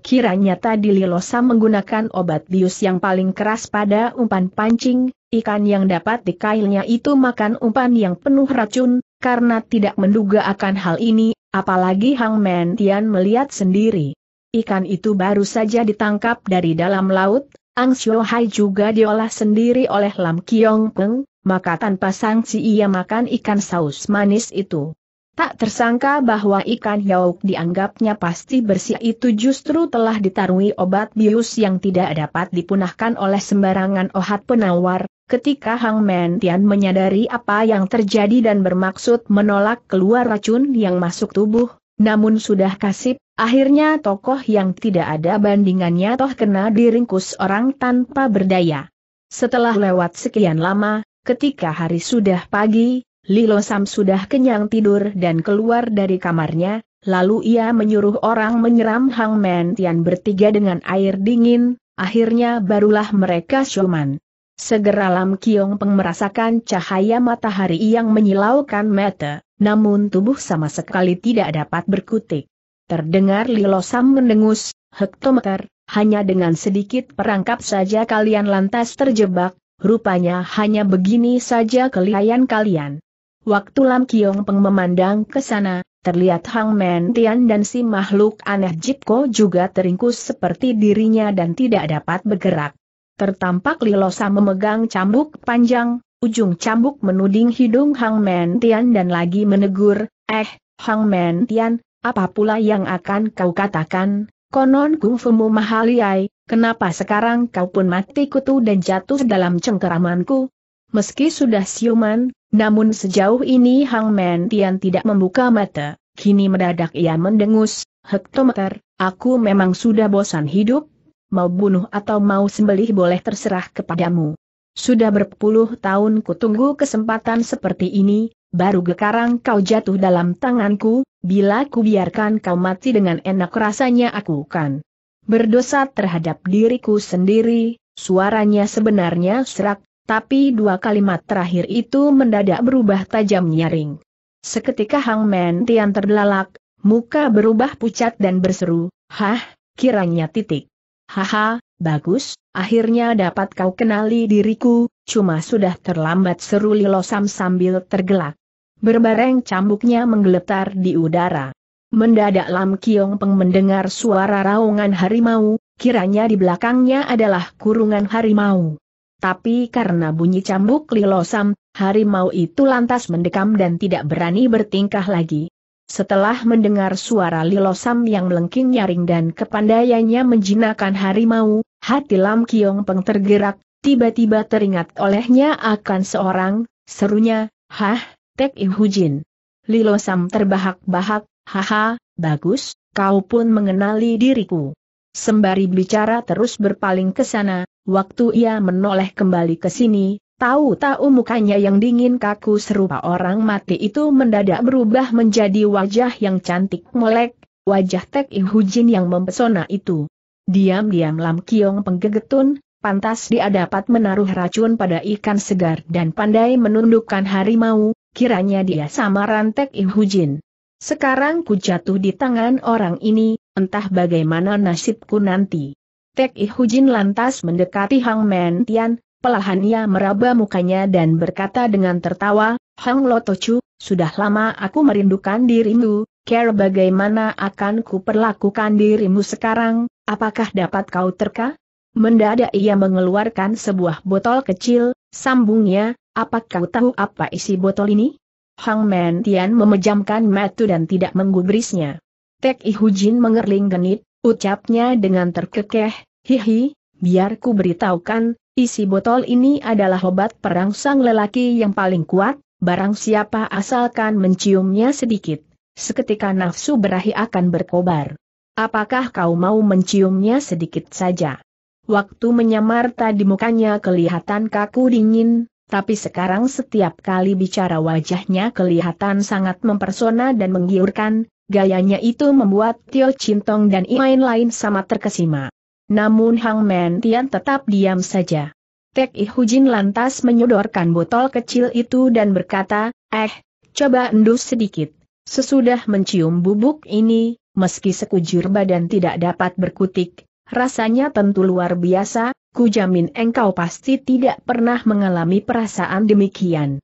Kiranya tadi Lilosam menggunakan obat bius yang paling keras pada umpan pancing, ikan yang dapat dikailnya itu makan umpan yang penuh racun, karena tidak menduga akan hal ini, apalagi Hang Men Tian melihat sendiri. Ikan itu baru saja ditangkap dari dalam laut, Ang Hai juga diolah sendiri oleh Lam Kiong Peng, maka tanpa sanksi ia makan ikan saus manis itu. Tak tersangka bahwa ikan yauk dianggapnya pasti bersih itu justru telah ditarui obat bius yang tidak dapat dipunahkan oleh sembarangan ohat penawar, ketika Hang Men Tian menyadari apa yang terjadi dan bermaksud menolak keluar racun yang masuk tubuh, namun sudah kasip, akhirnya tokoh yang tidak ada bandingannya toh kena diringkus orang tanpa berdaya. Setelah lewat sekian lama, ketika hari sudah pagi, Lilo Sam sudah kenyang tidur dan keluar dari kamarnya, lalu ia menyuruh orang menyeram Hang Men Tian bertiga dengan air dingin, akhirnya barulah mereka syuman. Segera Lam Kiong Peng merasakan cahaya matahari yang menyilaukan mata namun tubuh sama sekali tidak dapat berkutik. Terdengar Lilosam mendengus, hektometer, hanya dengan sedikit perangkap saja kalian lantas terjebak, rupanya hanya begini saja kelihayan kalian. Waktu Lam Kiong Peng memandang ke sana, terlihat Hang Men Tian dan si makhluk aneh Jitko juga teringkus seperti dirinya dan tidak dapat bergerak. Tertampak Lilosa memegang cambuk panjang, Ujung cambuk menuding hidung Hang Men Tian dan lagi menegur, eh, Hang Men Tian, apa pula yang akan kau katakan, konon kungfumu mahaliai, kenapa sekarang kau pun mati kutu dan jatuh dalam cengkeramanku? Meski sudah siuman, namun sejauh ini Hang Men Tian tidak membuka mata, kini mendadak ia mendengus, hektometer, aku memang sudah bosan hidup, mau bunuh atau mau sembelih boleh terserah kepadamu. Sudah berpuluh tahun kutunggu kesempatan seperti ini, baru sekarang kau jatuh dalam tanganku, bila ku biarkan kau mati dengan enak rasanya aku kan. Berdosa terhadap diriku sendiri, suaranya sebenarnya serak, tapi dua kalimat terakhir itu mendadak berubah tajam nyaring. Seketika Hang Men Tian terbelalak, muka berubah pucat dan berseru, Hah, kiranya titik. Haha, Bagus, akhirnya dapat kau kenali diriku, cuma sudah terlambat seru Lilosam sambil tergelak. Berbareng cambuknya menggeletar di udara. Mendadak Lam Kiong Peng mendengar suara raungan harimau, kiranya di belakangnya adalah kurungan harimau. Tapi karena bunyi cambuk Lilosam, harimau itu lantas mendekam dan tidak berani bertingkah lagi. Setelah mendengar suara Lilosam yang melengking nyaring dan kepandaiannya menjinakkan harimau, Hati Lam Kiong Peng tergerak, tiba-tiba teringat olehnya akan seorang, serunya, Hah, Tek Ihujin. Lilo Sam terbahak-bahak, haha, bagus, kau pun mengenali diriku. Sembari bicara terus berpaling ke sana, waktu ia menoleh kembali ke sini, tahu-tahu mukanya yang dingin kaku serupa orang mati itu mendadak berubah menjadi wajah yang cantik melek, wajah Tek Ihujin yang mempesona itu. Diam-diam Lam Kiong penggegetun, pantas dia dapat menaruh racun pada ikan segar dan pandai menundukkan harimau, kiranya dia sama rantek Ihujin. Sekarang ku jatuh di tangan orang ini, entah bagaimana nasibku nanti. Tek Ihujin lantas mendekati Hang Men Tian, Pelahan ia meraba mukanya dan berkata dengan tertawa, Hang Lotocu, sudah lama aku merindukan dirimu, care bagaimana akan kuperlakukan dirimu sekarang, apakah dapat kau terka? Mendadak ia mengeluarkan sebuah botol kecil, sambungnya, apakah kau tahu apa isi botol ini? Hang Men Tian memejamkan matu dan tidak menggubrisnya. Tek Ihujin mengerling genit, ucapnya dengan terkekeh, hihi, biar ku beritahukan, isi botol ini adalah obat perang sang lelaki yang paling kuat, barang siapa asalkan menciumnya sedikit Seketika nafsu berahi akan berkobar. Apakah kau mau menciumnya sedikit saja? Waktu menyamar tadi mukanya kelihatan kaku dingin, tapi sekarang setiap kali bicara wajahnya kelihatan sangat mempersona dan menggiurkan, gayanya itu membuat Tio Cintong dan Imain lain sama terkesima. Namun Hang Men Tian tetap diam saja. Tek Ihujin lantas menyodorkan botol kecil itu dan berkata, eh, coba endus sedikit. Sesudah mencium bubuk ini, meski sekujur badan tidak dapat berkutik, rasanya tentu luar biasa, Kujamin engkau pasti tidak pernah mengalami perasaan demikian.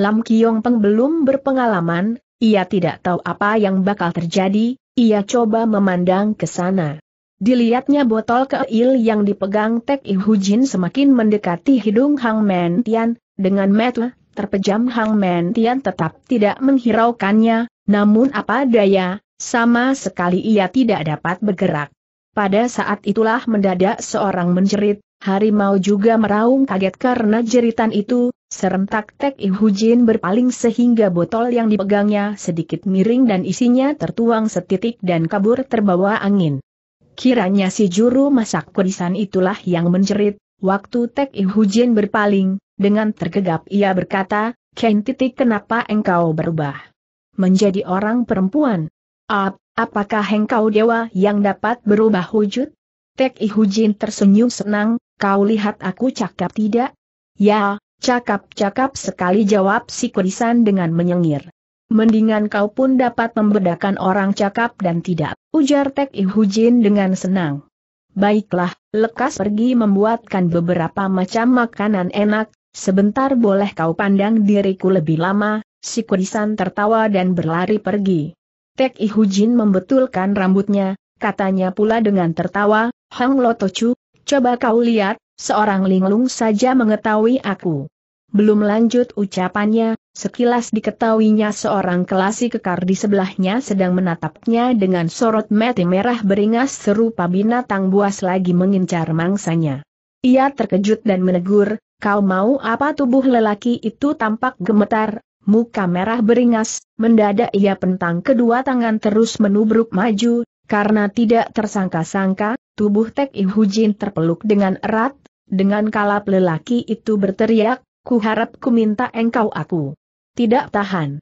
Lam Kiong Peng belum berpengalaman, ia tidak tahu apa yang bakal terjadi, ia coba memandang ke sana. Dilihatnya botol keil yang dipegang Tek Jin semakin mendekati hidung Hang Men Tian, dengan metu, terpejam Hang Men Tian tetap tidak menghiraukannya, namun apa daya, sama sekali ia tidak dapat bergerak. Pada saat itulah mendadak seorang menjerit, harimau juga meraung kaget karena jeritan itu, serentak Tek Ihujin berpaling sehingga botol yang dipegangnya sedikit miring dan isinya tertuang setitik dan kabur terbawa angin. Kiranya si juru masak kurisan itulah yang menjerit, waktu Tek Ihujin berpaling, dengan tergegap ia berkata, Ken titik kenapa engkau berubah? menjadi orang perempuan. Ap, apakah engkau dewa yang dapat berubah wujud? Tek Ihujin tersenyum senang, kau lihat aku cakap tidak? Ya, cakap-cakap sekali jawab si kurisan dengan menyengir. Mendingan kau pun dapat membedakan orang cakap dan tidak, ujar Tek Ihujin dengan senang. Baiklah, lekas pergi membuatkan beberapa macam makanan enak, Sebentar boleh kau pandang diriku lebih lama, Si kudisan tertawa dan berlari pergi. Tek Ihujin membetulkan rambutnya, katanya pula dengan tertawa, Hang Lotocu, coba kau lihat, seorang linglung saja mengetahui aku. Belum lanjut ucapannya, sekilas diketahuinya seorang kelasi kekar di sebelahnya sedang menatapnya dengan sorot mati merah beringas serupa binatang buas lagi mengincar mangsanya. Ia terkejut dan menegur, kau mau apa tubuh lelaki itu tampak gemetar, muka merah beringas, mendadak ia pentang kedua tangan terus menubruk maju, karena tidak tersangka-sangka, tubuh Tek Ihujin terpeluk dengan erat, dengan kalap lelaki itu berteriak, ku harap ku minta engkau aku. Tidak tahan.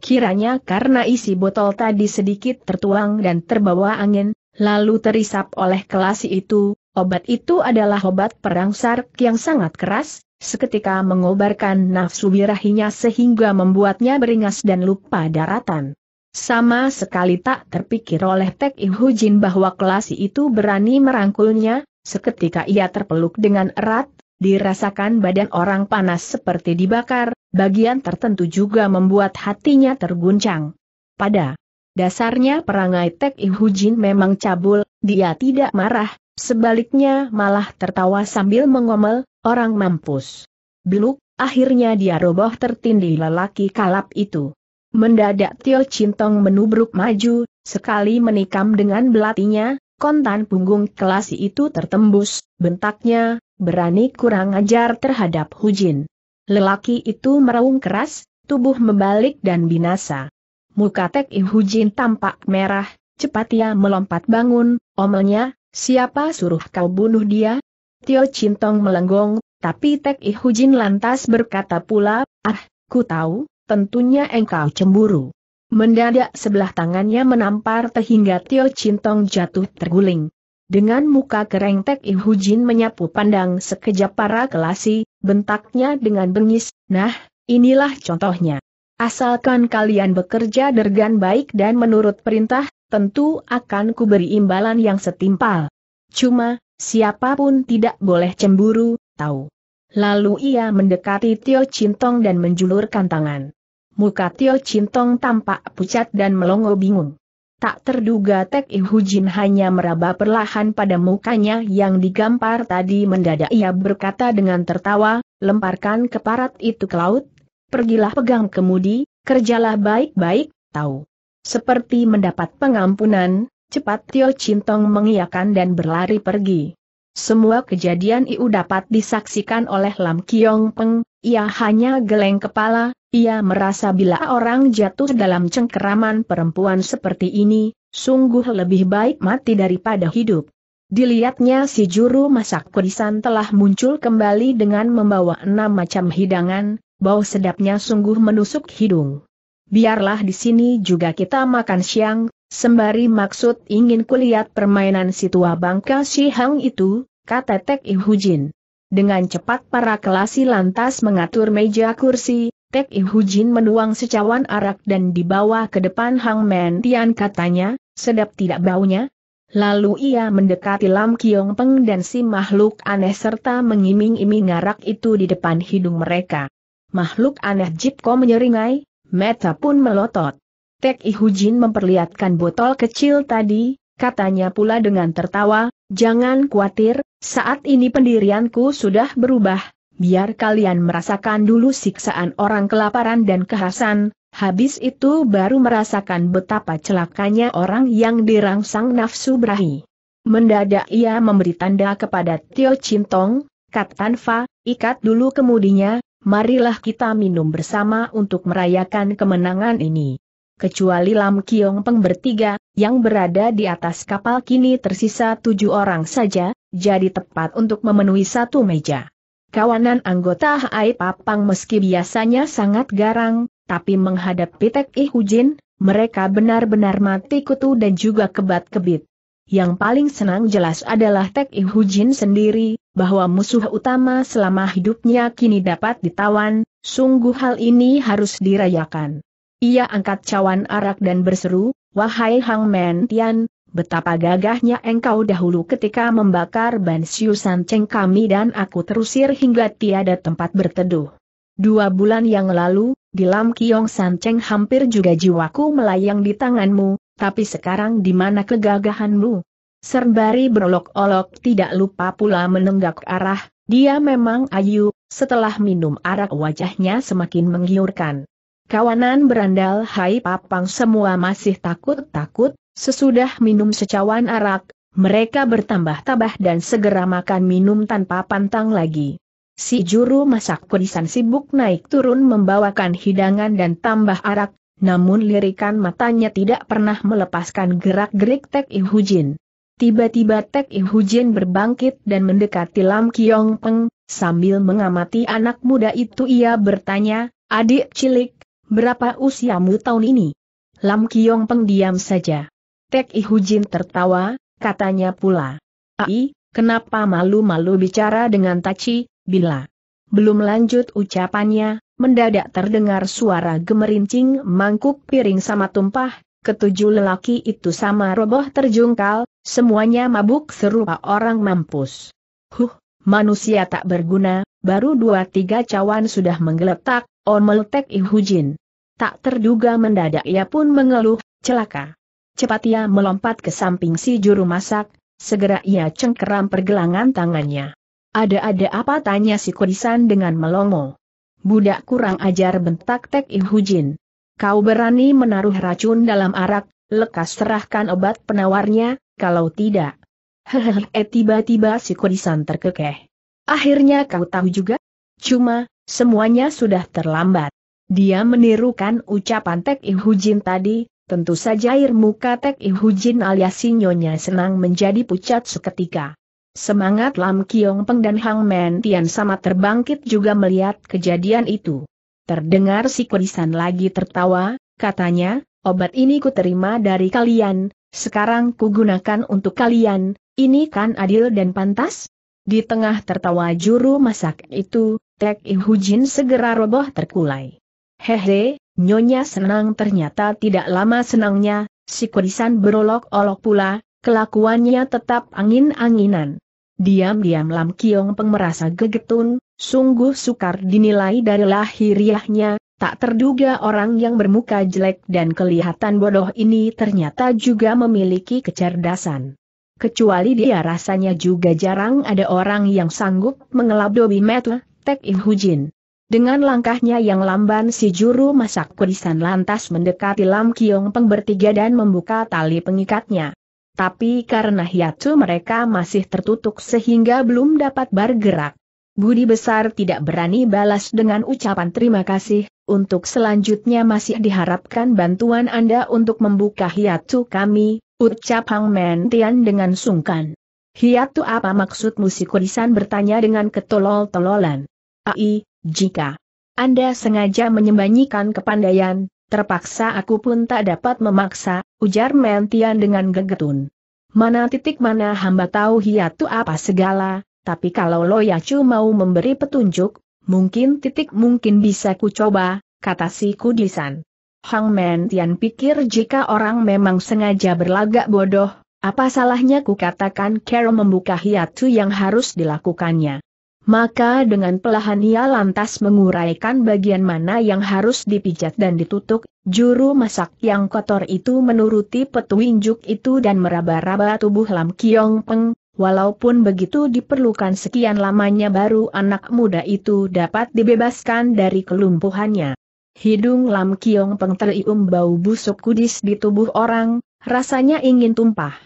Kiranya karena isi botol tadi sedikit tertuang dan terbawa angin, lalu terisap oleh kelasi itu, obat itu adalah obat perang sark yang sangat keras, seketika mengobarkan nafsu birahinya sehingga membuatnya beringas dan lupa daratan. Sama sekali tak terpikir oleh Tek Jin bahwa kelasi itu berani merangkulnya, seketika ia terpeluk dengan erat, dirasakan badan orang panas seperti dibakar, bagian tertentu juga membuat hatinya terguncang. Pada dasarnya perangai Tek Jin memang cabul, dia tidak marah, Sebaliknya malah tertawa sambil mengomel, orang mampus. Beluk, akhirnya dia roboh tertindih lelaki kalap itu. Mendadak Tio Cintong menubruk maju, sekali menikam dengan belatinya, kontan punggung kelasi itu tertembus, bentaknya, berani kurang ajar terhadap Hujin. Lelaki itu meraung keras, tubuh membalik dan binasa. Muka Tek Hujin tampak merah, cepat ia melompat bangun, omelnya, Siapa suruh kau bunuh dia? Tio Cintong melenggong, tapi Tek Ihujin lantas berkata pula, ah, ku tahu, tentunya engkau cemburu. Mendadak sebelah tangannya menampar sehingga Tio Cintong jatuh terguling. Dengan muka kering, Tek Ihujin menyapu pandang sekejap para kelasi, bentaknya dengan bengis, nah, inilah contohnya. Asalkan kalian bekerja dergan baik dan menurut perintah, tentu akan kuberi imbalan yang setimpal. Cuma, siapapun tidak boleh cemburu, tahu. Lalu ia mendekati Tio Cintong dan menjulurkan tangan. Muka Tio Cintong tampak pucat dan melongo bingung. Tak terduga Tek Hujin hanya meraba perlahan pada mukanya yang digampar tadi mendadak ia berkata dengan tertawa, lemparkan keparat itu ke laut, pergilah pegang kemudi, kerjalah baik-baik, tahu. Seperti mendapat pengampunan, cepat Tio Cintong mengiyakan dan berlari pergi. Semua kejadian itu dapat disaksikan oleh Lam Kiong Peng, ia hanya geleng kepala, ia merasa bila orang jatuh dalam cengkeraman perempuan seperti ini, sungguh lebih baik mati daripada hidup. Dilihatnya si juru masak kurisan telah muncul kembali dengan membawa enam macam hidangan, bau sedapnya sungguh menusuk hidung biarlah di sini juga kita makan siang, sembari maksud ingin kulihat permainan si tua bangka si Hang itu, kata Tek Ihujin. Dengan cepat para kelasi lantas mengatur meja kursi, Tek Ihujin menuang secawan arak dan dibawa ke depan Hang Men Tian katanya, sedap tidak baunya? Lalu ia mendekati Lam Kiong Peng dan si makhluk aneh serta mengiming-iming arak itu di depan hidung mereka. Makhluk aneh jip ko menyeringai, Meta pun melotot. Tek Ihujin memperlihatkan botol kecil tadi, katanya pula dengan tertawa, jangan khawatir, saat ini pendirianku sudah berubah, biar kalian merasakan dulu siksaan orang kelaparan dan kehasan, habis itu baru merasakan betapa celakanya orang yang dirangsang nafsu berahi. Mendadak ia memberi tanda kepada Tio Chintong, Kat Tanfa, ikat dulu kemudinya, marilah kita minum bersama untuk merayakan kemenangan ini. Kecuali Lam Kiong Peng bertiga, yang berada di atas kapal kini tersisa tujuh orang saja, jadi tepat untuk memenuhi satu meja. Kawanan anggota Hai Papang meski biasanya sangat garang, tapi menghadapi Tek I Jin, mereka benar-benar mati kutu dan juga kebat-kebit. Yang paling senang jelas adalah Tek I Jin sendiri, bahwa musuh utama selama hidupnya kini dapat ditawan, sungguh hal ini harus dirayakan. Ia angkat cawan arak dan berseru, Wahai Hang Men Tian, betapa gagahnya engkau dahulu ketika membakar Ban Siu San Cheng kami dan aku terusir hingga tiada tempat berteduh. Dua bulan yang lalu, di Lam Kiong San Cheng hampir juga jiwaku melayang di tanganmu, tapi sekarang di mana kegagahanmu? Serbari berolok-olok tidak lupa pula menenggak arah, dia memang ayu, setelah minum arak wajahnya semakin menggiurkan. Kawanan berandal hai papang semua masih takut-takut, sesudah minum secawan arak, mereka bertambah-tabah dan segera makan minum tanpa pantang lagi. Si juru masak kudisan sibuk naik turun membawakan hidangan dan tambah arak, namun lirikan matanya tidak pernah melepaskan gerak-gerik Tek Ihujin. Tiba-tiba Tek Ihujin berbangkit dan mendekati Lam Kiong Peng, sambil mengamati anak muda itu ia bertanya, adik cilik, berapa usiamu tahun ini? Lam Kiong Peng diam saja. Tek Ihujin tertawa, katanya pula. Ai, kenapa malu-malu bicara dengan Tachi, bila? Belum lanjut ucapannya, mendadak terdengar suara gemerincing mangkuk piring sama tumpah, ketujuh lelaki itu sama roboh terjungkal, Semuanya mabuk serupa orang mampus. Huh, manusia tak berguna, baru dua tiga cawan sudah menggeletak, tek ihujin. Tak terduga mendadak ia pun mengeluh, celaka. Cepat ia melompat ke samping si juru masak, segera ia cengkeram pergelangan tangannya. Ada-ada apa tanya si kurisan dengan melongo. Budak kurang ajar bentak Tek Ihujin. Kau berani menaruh racun dalam arak, lekas serahkan obat penawarnya, kalau tidak. Hehehe, eh, tiba-tiba si Kodisan terkekeh. Akhirnya kau tahu juga? Cuma, semuanya sudah terlambat. Dia menirukan ucapan Tek Ihujin tadi, tentu saja air muka Tek Ihujin alias sinyonya senang menjadi pucat seketika. Semangat Lam Kiong Peng dan Hang Men Tian sama terbangkit juga melihat kejadian itu. Terdengar si Kodisan lagi tertawa, katanya, obat ini ku terima dari kalian, sekarang kugunakan untuk kalian, ini kan adil dan pantas? Di tengah tertawa juru masak itu, Tek Ihujin Hujin segera roboh terkulai. Hehe, nyonya senang ternyata tidak lama senangnya, si kurisan berolok-olok pula, kelakuannya tetap angin-anginan. Diam-diam Lam Kiong Peng merasa gegetun, sungguh sukar dinilai dari lahiriahnya, Tak terduga orang yang bermuka jelek dan kelihatan bodoh ini ternyata juga memiliki kecerdasan. Kecuali dia rasanya juga jarang ada orang yang sanggup mengelabui metu, Tek In Hujin. Dengan langkahnya yang lamban si juru masak kudisan lantas mendekati Lam Kiong Peng bertiga dan membuka tali pengikatnya. Tapi karena hiatu mereka masih tertutup sehingga belum dapat bergerak. Budi Besar tidak berani balas dengan ucapan terima kasih, untuk selanjutnya masih diharapkan bantuan Anda untuk membuka hiatu kami, ucap Hang Men Tian dengan sungkan. Hiatu apa maksud si kurisan bertanya dengan ketolol-tololan. Ai, jika Anda sengaja menyembunyikan kepandaian, terpaksa aku pun tak dapat memaksa, ujar Men Tian dengan gegetun. Mana titik mana hamba tahu hiatu apa segala, tapi kalau Lo Loyacu mau memberi petunjuk, mungkin titik mungkin bisa ku coba, kata si Kudisan. Hang Men Tian pikir jika orang memang sengaja berlagak bodoh, apa salahnya ku katakan Carol membuka hiatu yang harus dilakukannya. Maka dengan pelahan ia lantas menguraikan bagian mana yang harus dipijat dan ditutup, juru masak yang kotor itu menuruti petunjuk itu dan meraba-raba tubuh Lam Kiong Peng, Walaupun begitu diperlukan sekian lamanya baru anak muda itu dapat dibebaskan dari kelumpuhannya. Hidung Lam Kiong Peng terium bau busuk kudis di tubuh orang, rasanya ingin tumpah.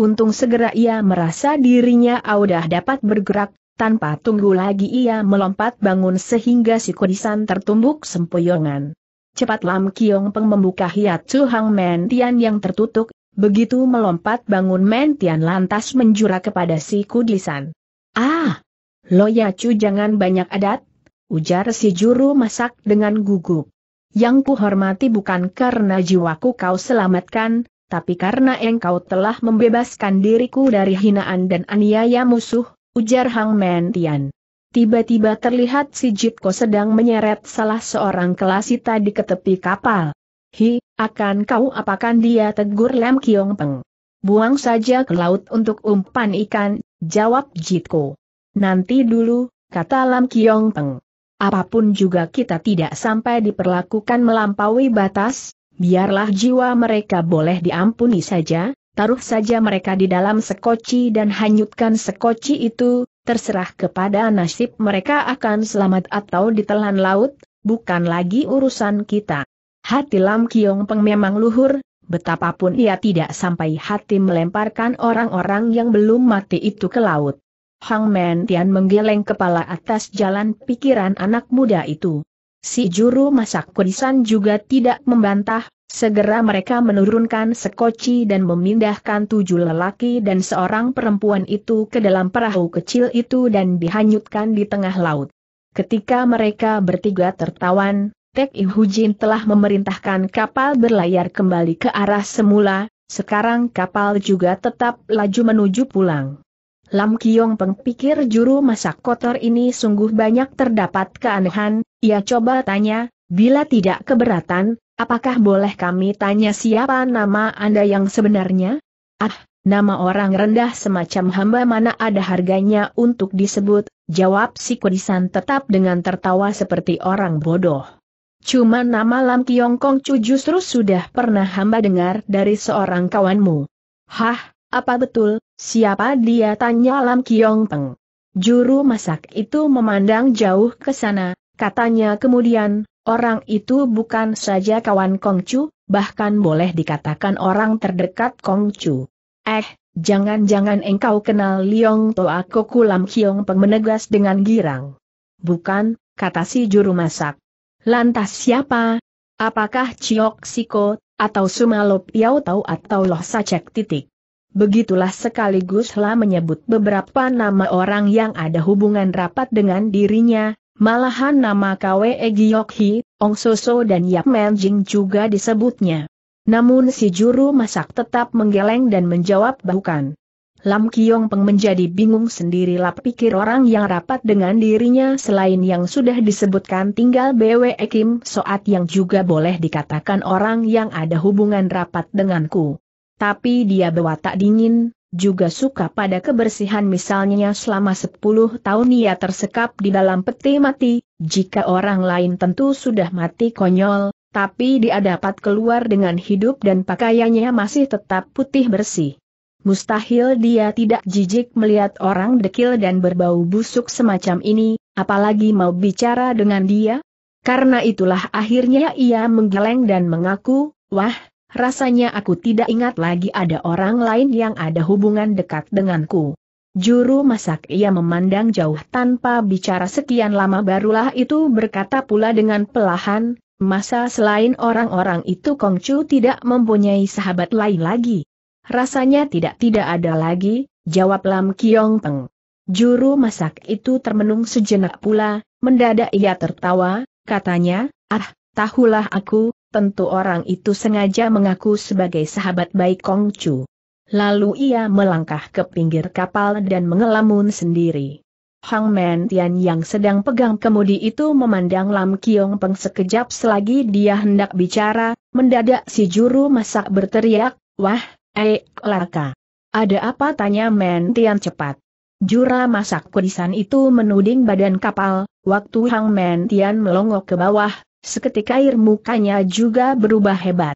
Untung segera ia merasa dirinya audah dapat bergerak, tanpa tunggu lagi ia melompat bangun sehingga si kudisan tertumbuk sempoyongan. Cepat Lam Kiong Peng membuka hiat Chu Hang Men Tian yang tertutup Begitu melompat bangun Mentian lantas menjura kepada si Kudlisan. Ah! ya cu jangan banyak adat, ujar si juru masak dengan gugup. Yang ku hormati bukan karena jiwaku kau selamatkan, tapi karena engkau telah membebaskan diriku dari hinaan dan aniaya musuh, ujar Hang Mentian. Tiba-tiba terlihat si Jitko sedang menyeret salah seorang kelasita di ketepi kapal. Hi, akan kau apakan dia tegur Lem Kiong Peng. Buang saja ke laut untuk umpan ikan, jawab Jitko. Nanti dulu, kata Lam Kiong Peng. Apapun juga kita tidak sampai diperlakukan melampaui batas, biarlah jiwa mereka boleh diampuni saja, taruh saja mereka di dalam sekoci dan hanyutkan sekoci itu, terserah kepada nasib mereka akan selamat atau ditelan laut, bukan lagi urusan kita. Hati Lam Kiong Peng memang luhur, betapapun ia tidak sampai hati melemparkan orang-orang yang belum mati itu ke laut. Hang Men Tian menggeleng kepala atas jalan pikiran anak muda itu. Si juru masak kudisan juga tidak membantah, Segera mereka menurunkan sekoci dan memindahkan tujuh lelaki dan seorang perempuan itu ke dalam perahu kecil itu dan dihanyutkan di tengah laut. Ketika mereka bertiga tertawan, Tek Ihujin telah memerintahkan kapal berlayar kembali ke arah semula, sekarang kapal juga tetap laju menuju pulang. Lam Kiong Peng pikir juru masak kotor ini sungguh banyak terdapat keanehan, ia coba tanya, bila tidak keberatan, apakah boleh kami tanya siapa nama Anda yang sebenarnya? Ah, nama orang rendah semacam hamba mana ada harganya untuk disebut, jawab si kudisan tetap dengan tertawa seperti orang bodoh. Cuma nama Lam Kiong Kong Chu justru sudah pernah hamba dengar dari seorang kawanmu. Hah, apa betul, siapa dia tanya Lam Kiong Peng. Juru masak itu memandang jauh ke sana, katanya kemudian, orang itu bukan saja kawan Kong Chu, bahkan boleh dikatakan orang terdekat Kong Chu. Eh, jangan-jangan engkau kenal Liong Toa Koku Lam Kiong Peng menegas dengan girang. Bukan, kata si juru masak. Lantas siapa? Apakah Ciok Siko, atau Sumalop Yau Tau atau Loh Sacek titik? Begitulah sekaligus lah menyebut beberapa nama orang yang ada hubungan rapat dengan dirinya, malahan nama KWE Giok Hi, Ong Soso dan Yap Jing juga disebutnya. Namun si juru masak tetap menggeleng dan menjawab bukan. Lam Kiong Peng menjadi bingung sendirilah pikir orang yang rapat dengan dirinya selain yang sudah disebutkan tinggal BW Kim Soat yang juga boleh dikatakan orang yang ada hubungan rapat denganku. Tapi dia berwatak dingin, juga suka pada kebersihan misalnya selama 10 tahun ia tersekap di dalam peti mati, jika orang lain tentu sudah mati konyol, tapi dia dapat keluar dengan hidup dan pakaiannya masih tetap putih bersih. Mustahil dia tidak jijik melihat orang dekil dan berbau busuk semacam ini, apalagi mau bicara dengan dia. Karena itulah akhirnya ia menggeleng dan mengaku, wah, rasanya aku tidak ingat lagi ada orang lain yang ada hubungan dekat denganku. Juru masak ia memandang jauh tanpa bicara sekian lama barulah itu berkata pula dengan pelahan, masa selain orang-orang itu Kongcu tidak mempunyai sahabat lain lagi. Rasanya tidak-tidak ada lagi, jawab Lam Kiong Peng. Juru masak itu termenung sejenak pula, mendadak ia tertawa, katanya, ah, tahulah aku, tentu orang itu sengaja mengaku sebagai sahabat baik Kong Chu. Lalu ia melangkah ke pinggir kapal dan mengelamun sendiri. Hang Men Tian yang sedang pegang kemudi itu memandang Lam Kiong Peng sekejap selagi dia hendak bicara, mendadak si juru masak berteriak, wah, Eh, Larka. Ada apa tanya Tian cepat. Jura masak kudisan itu menuding badan kapal, waktu Hang Tian melongok ke bawah, seketika air mukanya juga berubah hebat.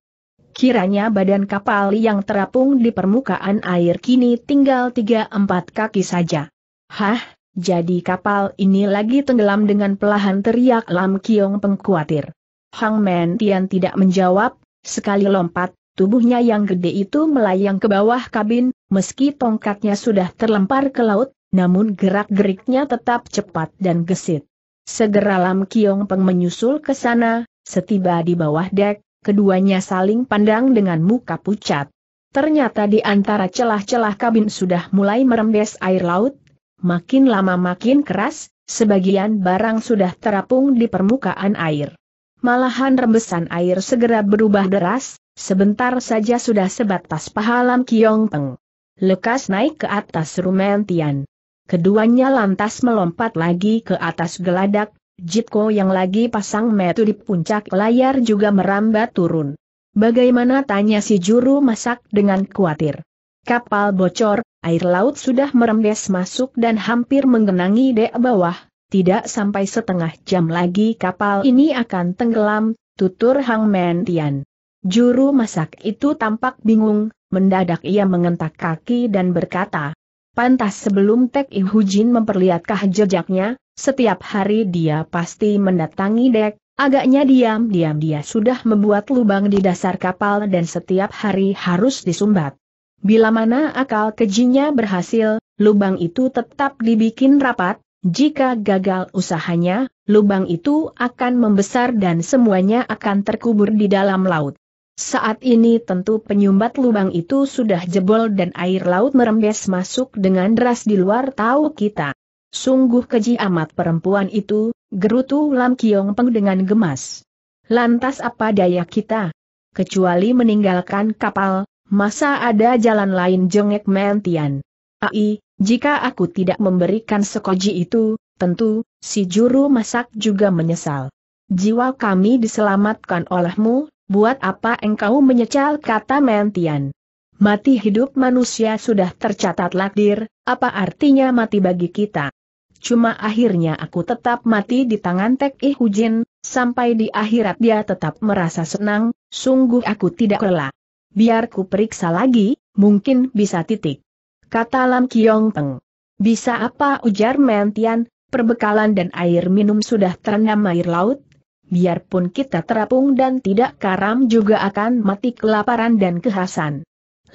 Kiranya badan kapal yang terapung di permukaan air kini tinggal 3-4 kaki saja. Hah, jadi kapal ini lagi tenggelam dengan pelahan teriak Lam Kiong pengkhawatir. Hang Men Tian tidak menjawab, sekali lompat, Tubuhnya yang gede itu melayang ke bawah kabin, meski tongkatnya sudah terlempar ke laut, namun gerak-geriknya tetap cepat dan gesit. Segera Lam Kiong Peng menyusul ke sana, setiba di bawah dek, keduanya saling pandang dengan muka pucat. Ternyata di antara celah-celah kabin sudah mulai merembes air laut, makin lama makin keras, sebagian barang sudah terapung di permukaan air. Malahan rembesan air segera berubah deras, Sebentar saja sudah sebatas pahalam Kiong Peng. Lekas naik ke atas Rumentian. Keduanya lantas melompat lagi ke atas geladak, Jitko yang lagi pasang metu di puncak layar juga merambat turun. Bagaimana tanya si juru masak dengan khawatir. Kapal bocor, air laut sudah merembes masuk dan hampir menggenangi dek bawah, tidak sampai setengah jam lagi kapal ini akan tenggelam, tutur Hang Mentian. Juru masak itu tampak bingung, mendadak ia mengentak kaki dan berkata, Pantas sebelum Tek Ihujin memperlihatkan jejaknya, setiap hari dia pasti mendatangi dek, agaknya diam-diam dia sudah membuat lubang di dasar kapal dan setiap hari harus disumbat. Bila mana akal kejinya berhasil, lubang itu tetap dibikin rapat, jika gagal usahanya, lubang itu akan membesar dan semuanya akan terkubur di dalam laut. Saat ini tentu penyumbat lubang itu sudah jebol dan air laut merembes masuk dengan deras di luar tahu kita. Sungguh keji amat perempuan itu, gerutu Lam Kiong Peng dengan gemas. Lantas apa daya kita? Kecuali meninggalkan kapal, masa ada jalan lain jongek mentian. Ai, jika aku tidak memberikan sekoji itu, tentu, si juru masak juga menyesal. Jiwa kami diselamatkan olehmu, buat apa engkau menyecal kata Mentian? Mati hidup manusia sudah tercatat lakdir, apa artinya mati bagi kita? Cuma akhirnya aku tetap mati di tangan Tek Ihujin, sampai di akhirat dia tetap merasa senang, sungguh aku tidak rela. Biar ku periksa lagi, mungkin bisa titik. Kata Lam Kiong Peng. Bisa apa ujar Mentian, perbekalan dan air minum sudah terendam air laut, biarpun kita terapung dan tidak karam juga akan mati kelaparan dan kehasan.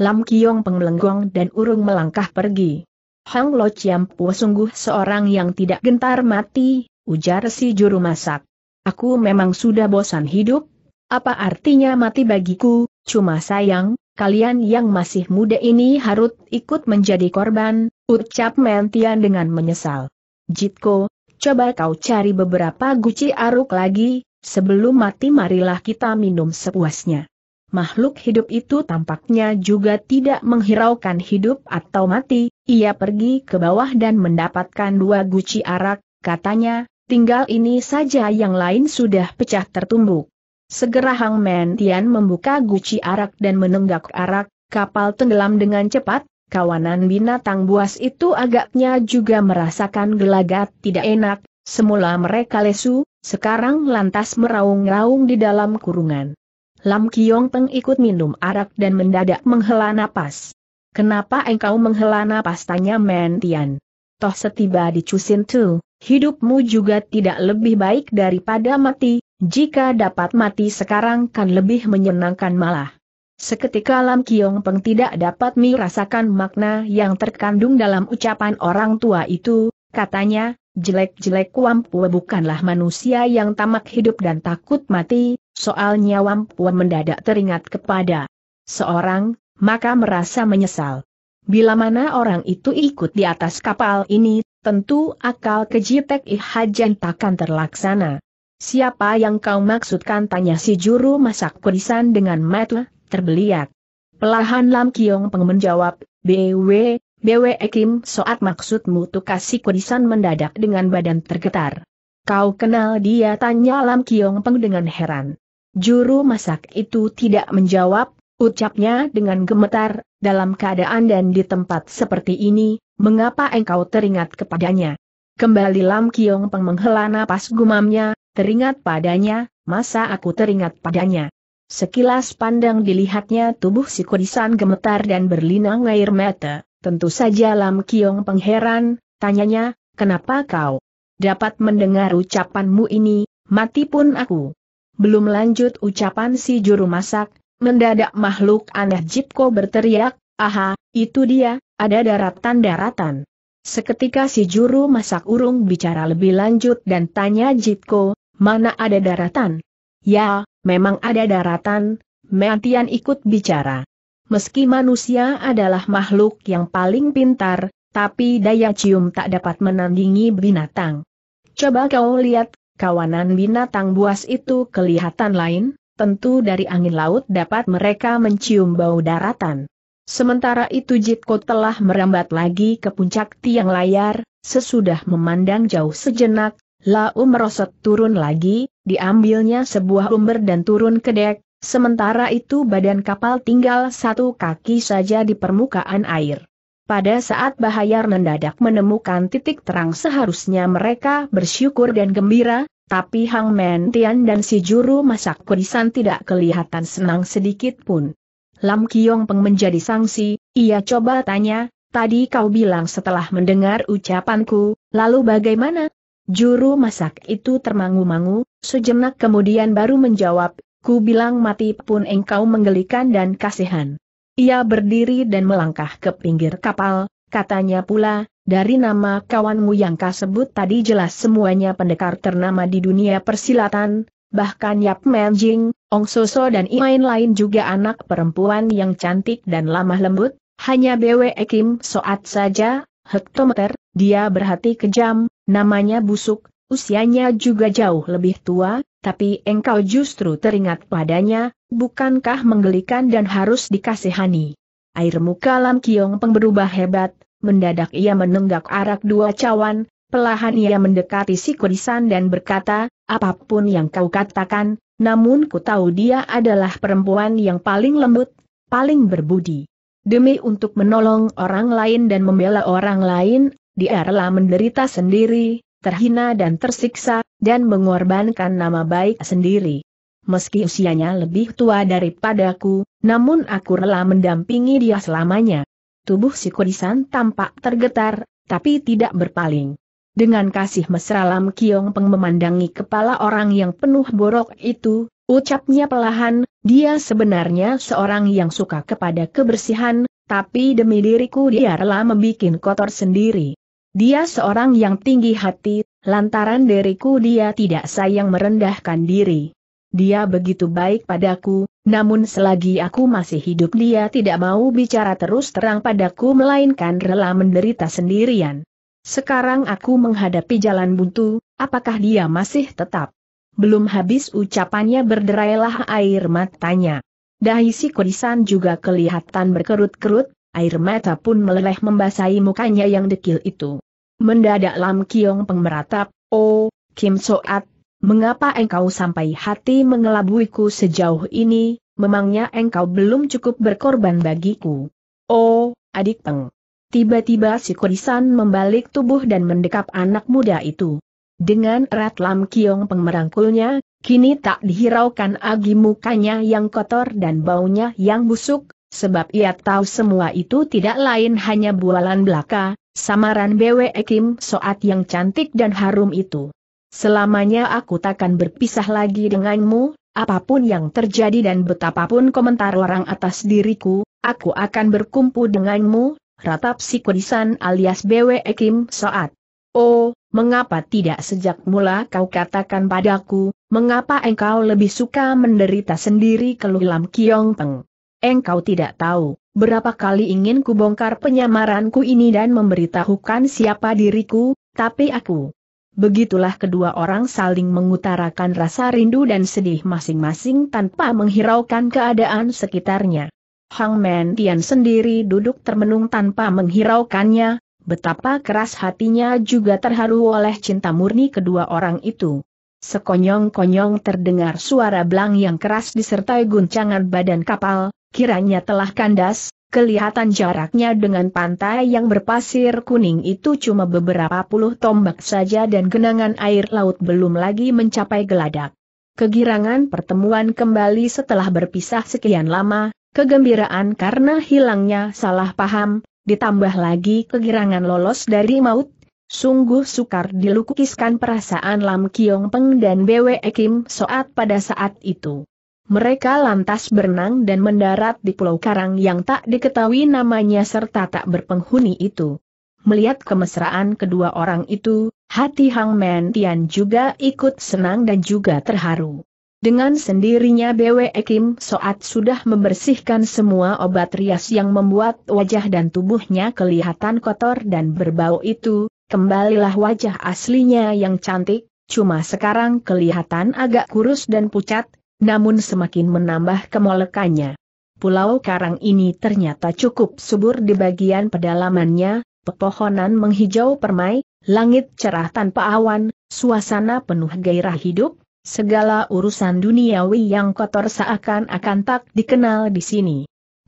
Lam Kiong penglenggong dan urung melangkah pergi. Hang Lo Chiampu sungguh seorang yang tidak gentar mati, ujar si juru masak. Aku memang sudah bosan hidup, apa artinya mati bagiku, cuma sayang, kalian yang masih muda ini harus ikut menjadi korban, ucap Mentian dengan menyesal. Jitko, coba kau cari beberapa guci aruk lagi, sebelum mati marilah kita minum sepuasnya. Makhluk hidup itu tampaknya juga tidak menghiraukan hidup atau mati, ia pergi ke bawah dan mendapatkan dua guci arak, katanya, tinggal ini saja yang lain sudah pecah tertumbuk. Segera Hang Men Tian membuka guci arak dan menenggak arak, kapal tenggelam dengan cepat, kawanan binatang buas itu agaknya juga merasakan gelagat tidak enak, semula mereka lesu, sekarang lantas meraung-raung di dalam kurungan. Lam Kiong Peng ikut minum arak dan mendadak menghela napas. Kenapa engkau menghela napas tanya Men Tian. Toh setiba di Cusin Tu, hidupmu juga tidak lebih baik daripada mati, jika dapat mati sekarang kan lebih menyenangkan malah. Seketika Lam Kiong Peng tidak dapat merasakan makna yang terkandung dalam ucapan orang tua itu, katanya, jelek-jelek Wampue bukanlah manusia yang tamak hidup dan takut mati, soalnya Wampue mendadak teringat kepada seorang, maka merasa menyesal. Bila mana orang itu ikut di atas kapal ini, tentu akal kejitek ihajan takkan terlaksana. Siapa yang kau maksudkan tanya si juru masak kurisan dengan matlah? terbeliak. Pelahan Lam Kiong Peng menjawab, BW, BW ekim Soat maksudmu tukasi kudisan mendadak dengan badan tergetar. Kau kenal dia tanya Lam Kiong Peng dengan heran. Juru masak itu tidak menjawab, ucapnya dengan gemetar, dalam keadaan dan di tempat seperti ini, mengapa engkau teringat kepadanya? Kembali Lam Kiong Peng menghela napas gumamnya, teringat padanya, masa aku teringat padanya. Sekilas pandang dilihatnya tubuh si kudisan gemetar dan berlinang air mata, tentu saja Lam Kiong pengheran, tanyanya, kenapa kau dapat mendengar ucapanmu ini, mati pun aku. Belum lanjut ucapan si juru masak, mendadak makhluk aneh Jipko berteriak, aha, itu dia, ada daratan-daratan. Seketika si juru masak urung bicara lebih lanjut dan tanya Jipko mana ada daratan? Ya, Memang ada daratan, Meantian ikut bicara. Meski manusia adalah makhluk yang paling pintar, tapi daya cium tak dapat menandingi binatang. Coba kau lihat, kawanan binatang buas itu kelihatan lain, tentu dari angin laut dapat mereka mencium bau daratan. Sementara itu Jitko telah merambat lagi ke puncak tiang layar, sesudah memandang jauh sejenak, Lau merosot turun lagi, Diambilnya sebuah umber dan turun ke dek, sementara itu badan kapal tinggal satu kaki saja di permukaan air. Pada saat bahayar mendadak menemukan titik terang seharusnya mereka bersyukur dan gembira, tapi Hang Men Tian dan si juru masak kurisan tidak kelihatan senang sedikit pun. Lam Kiong Peng menjadi sangsi, ia coba tanya, tadi kau bilang setelah mendengar ucapanku, lalu bagaimana? Juru masak itu termangu-mangu, sejenak kemudian baru menjawab, ku bilang mati pun engkau menggelikan dan kasihan. Ia berdiri dan melangkah ke pinggir kapal, katanya pula, dari nama kawanmu yang kau sebut tadi jelas semuanya pendekar ternama di dunia persilatan, bahkan Yap Menjing, Ong Soso dan lain-lain juga anak perempuan yang cantik dan lemah lembut, hanya BW Kim Soat saja, hektometer, dia berhati kejam, Namanya busuk, usianya juga jauh lebih tua, tapi engkau justru teringat padanya, bukankah menggelikan dan harus dikasihani. Air muka Lam Kiong Peng berubah hebat, mendadak ia menenggak arak dua cawan, pelahan ia mendekati si kurisan dan berkata, apapun yang kau katakan, namun ku tahu dia adalah perempuan yang paling lembut, paling berbudi. Demi untuk menolong orang lain dan membela orang lain, dia rela menderita sendiri, terhina dan tersiksa, dan mengorbankan nama baik sendiri. Meski usianya lebih tua daripadaku, namun aku rela mendampingi dia selamanya. Tubuh si kurisan tampak tergetar, tapi tidak berpaling. Dengan kasih mesra Lam Kiong Peng memandangi kepala orang yang penuh borok itu, ucapnya pelahan, dia sebenarnya seorang yang suka kepada kebersihan, tapi demi diriku dia rela membuat kotor sendiri. Dia seorang yang tinggi hati, lantaran diriku dia tidak sayang merendahkan diri. Dia begitu baik padaku, namun selagi aku masih hidup dia tidak mau bicara terus terang padaku melainkan rela menderita sendirian. Sekarang aku menghadapi jalan buntu, apakah dia masih tetap? Belum habis ucapannya berderailah air matanya. Dahisi si kurisan juga kelihatan berkerut-kerut, air mata pun meleleh membasahi mukanya yang dekil itu. Mendadak Lam Kiong Peng meratap, Oh, Kim Soat, mengapa engkau sampai hati mengelabuiku sejauh ini, memangnya engkau belum cukup berkorban bagiku. Oh, adik Peng. Tiba-tiba si kurisan membalik tubuh dan mendekap anak muda itu. Dengan erat Lam Kiong Peng merangkulnya, kini tak dihiraukan agi mukanya yang kotor dan baunya yang busuk, sebab ia tahu semua itu tidak lain hanya bualan belaka, samaran Bwe Kim Soat yang cantik dan harum itu. Selamanya aku takkan berpisah lagi denganmu, apapun yang terjadi dan betapapun komentar orang atas diriku, aku akan berkumpul denganmu, ratap si kudisan alias Bwe Kim Soat. Oh, mengapa tidak sejak mula kau katakan padaku, mengapa engkau lebih suka menderita sendiri keluh Lam Kiong Peng? Engkau tidak tahu, berapa kali ingin kubongkar penyamaranku ini dan memberitahukan siapa diriku, tapi aku. Begitulah kedua orang saling mengutarakan rasa rindu dan sedih masing-masing tanpa menghiraukan keadaan sekitarnya. Hang Men Tian sendiri duduk termenung tanpa menghiraukannya, betapa keras hatinya juga terharu oleh cinta murni kedua orang itu. Sekonyong-konyong terdengar suara belang yang keras disertai guncangan badan kapal, kiranya telah kandas, kelihatan jaraknya dengan pantai yang berpasir kuning itu cuma beberapa puluh tombak saja dan genangan air laut belum lagi mencapai geladak. Kegirangan pertemuan kembali setelah berpisah sekian lama, kegembiraan karena hilangnya salah paham, ditambah lagi kegirangan lolos dari maut, sungguh sukar dilukiskan perasaan Lam Kiong Peng dan Bwe Kim Soat pada saat itu mereka lantas berenang dan mendarat di pulau karang yang tak diketahui namanya serta tak berpenghuni itu. Melihat kemesraan kedua orang itu, hati Hang Men Tian juga ikut senang dan juga terharu. Dengan sendirinya BW Kim Soat sudah membersihkan semua obat rias yang membuat wajah dan tubuhnya kelihatan kotor dan berbau itu, kembalilah wajah aslinya yang cantik, cuma sekarang kelihatan agak kurus dan pucat, namun semakin menambah kemolekannya. Pulau Karang ini ternyata cukup subur di bagian pedalamannya, pepohonan menghijau permai, langit cerah tanpa awan, suasana penuh gairah hidup, segala urusan duniawi yang kotor seakan-akan tak dikenal di sini.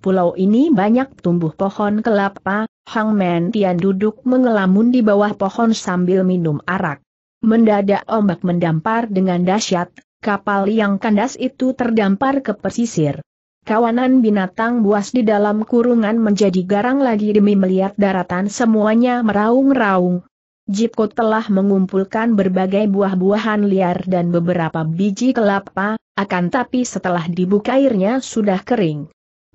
Pulau ini banyak tumbuh pohon kelapa, Hang Men Tian duduk mengelamun di bawah pohon sambil minum arak. Mendadak ombak mendampar dengan dahsyat, Kapal yang kandas itu terdampar ke pesisir. Kawanan binatang buas di dalam kurungan menjadi garang lagi demi melihat daratan semuanya meraung-raung. Jipko telah mengumpulkan berbagai buah-buahan liar dan beberapa biji kelapa, akan tapi setelah dibuka airnya sudah kering.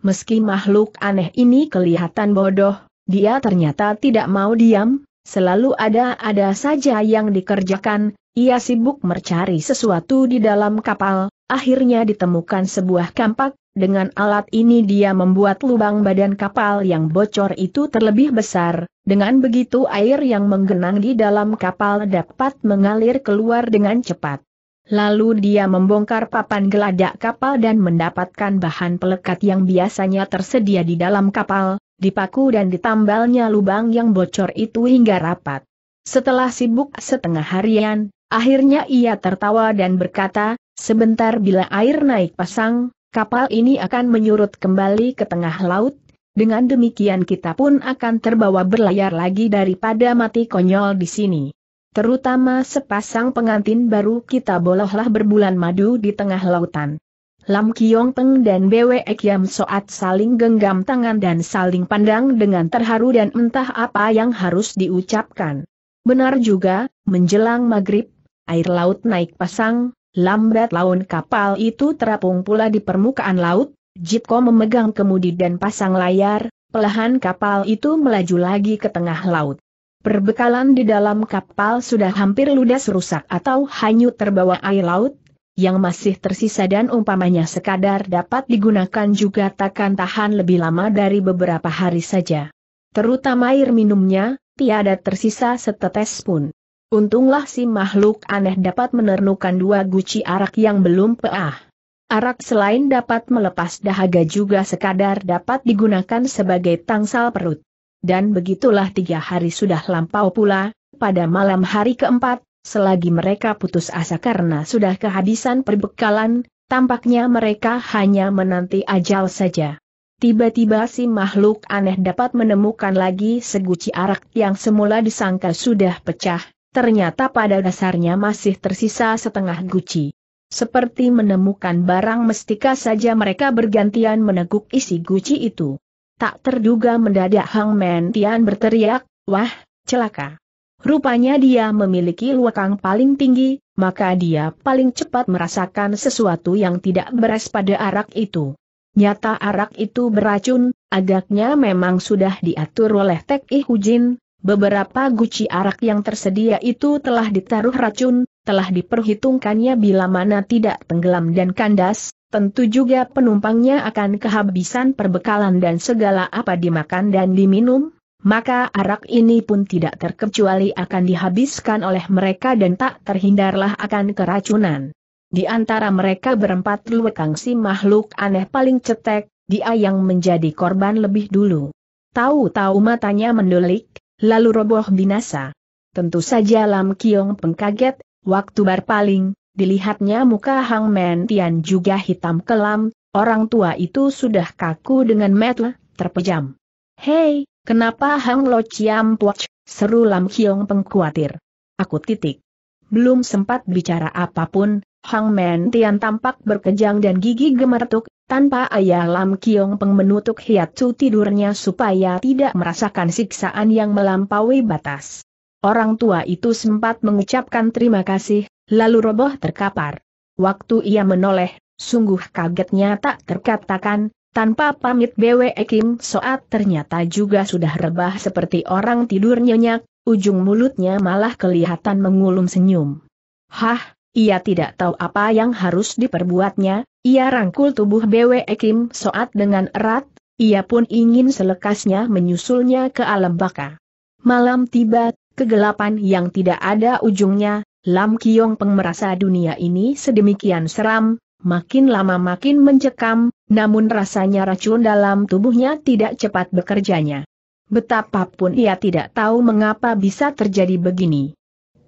Meski makhluk aneh ini kelihatan bodoh, dia ternyata tidak mau diam, selalu ada-ada saja yang dikerjakan, ia sibuk mencari sesuatu di dalam kapal, akhirnya ditemukan sebuah kampak, dengan alat ini dia membuat lubang badan kapal yang bocor itu terlebih besar, dengan begitu air yang menggenang di dalam kapal dapat mengalir keluar dengan cepat. Lalu dia membongkar papan geladak kapal dan mendapatkan bahan pelekat yang biasanya tersedia di dalam kapal, dipaku dan ditambalnya lubang yang bocor itu hingga rapat. Setelah sibuk setengah harian, Akhirnya ia tertawa dan berkata, sebentar bila air naik pasang, kapal ini akan menyurut kembali ke tengah laut, dengan demikian kita pun akan terbawa berlayar lagi daripada mati konyol di sini. Terutama sepasang pengantin baru kita bolehlah berbulan madu di tengah lautan. Lam Kiong Peng dan Bwe Kiam Soat saling genggam tangan dan saling pandang dengan terharu dan entah apa yang harus diucapkan. Benar juga, menjelang maghrib, air laut naik pasang, lambat laun kapal itu terapung pula di permukaan laut, Jitko memegang kemudi dan pasang layar, pelahan kapal itu melaju lagi ke tengah laut. Perbekalan di dalam kapal sudah hampir ludes rusak atau hanyut terbawa air laut, yang masih tersisa dan umpamanya sekadar dapat digunakan juga takkan tahan lebih lama dari beberapa hari saja. Terutama air minumnya, tiada tersisa setetes pun. Untunglah si makhluk aneh dapat menernukan dua guci arak yang belum peah. Arak selain dapat melepas dahaga juga sekadar dapat digunakan sebagai tangsal perut. Dan begitulah tiga hari sudah lampau pula, pada malam hari keempat, selagi mereka putus asa karena sudah kehabisan perbekalan, tampaknya mereka hanya menanti ajal saja. Tiba-tiba si makhluk aneh dapat menemukan lagi seguci arak yang semula disangka sudah pecah, ternyata pada dasarnya masih tersisa setengah guci. Seperti menemukan barang mestika saja mereka bergantian meneguk isi guci itu. Tak terduga mendadak Hang Men Tian berteriak, wah, celaka. Rupanya dia memiliki luakang paling tinggi, maka dia paling cepat merasakan sesuatu yang tidak beres pada arak itu. Nyata arak itu beracun, agaknya memang sudah diatur oleh Tek Ihujin, Beberapa guci arak yang tersedia itu telah ditaruh racun, telah diperhitungkannya bila mana tidak tenggelam dan kandas, tentu juga penumpangnya akan kehabisan perbekalan dan segala apa dimakan dan diminum, maka arak ini pun tidak terkecuali akan dihabiskan oleh mereka dan tak terhindarlah akan keracunan. Di antara mereka berempat luekang si makhluk aneh paling cetek, dia yang menjadi korban lebih dulu. Tahu-tahu matanya mendelik, lalu roboh binasa. Tentu saja Lam Kiong pengkaget, waktu berpaling, dilihatnya muka Hang Men Tian juga hitam kelam, orang tua itu sudah kaku dengan metu, terpejam. Hei, kenapa Hang Lo Chiam Poch, seru Lam Kiong pengkhawatir. Aku titik. Belum sempat bicara apapun, Hang Men Tian tampak berkejang dan gigi gemeretuk, tanpa ayah Lam Kiong Peng menutup hiatsu tidurnya supaya tidak merasakan siksaan yang melampaui batas. Orang tua itu sempat mengucapkan terima kasih, lalu roboh terkapar. Waktu ia menoleh, sungguh kagetnya tak terkatakan, tanpa pamit BW Kim Soat ternyata juga sudah rebah seperti orang tidur nyenyak, ujung mulutnya malah kelihatan mengulum senyum. Hah, ia tidak tahu apa yang harus diperbuatnya, ia rangkul tubuh BW Ekim Soat dengan erat, ia pun ingin selekasnya menyusulnya ke alam baka. Malam tiba, kegelapan yang tidak ada ujungnya, Lam Kiong Peng merasa dunia ini sedemikian seram, makin lama makin mencekam, namun rasanya racun dalam tubuhnya tidak cepat bekerjanya. Betapapun ia tidak tahu mengapa bisa terjadi begini.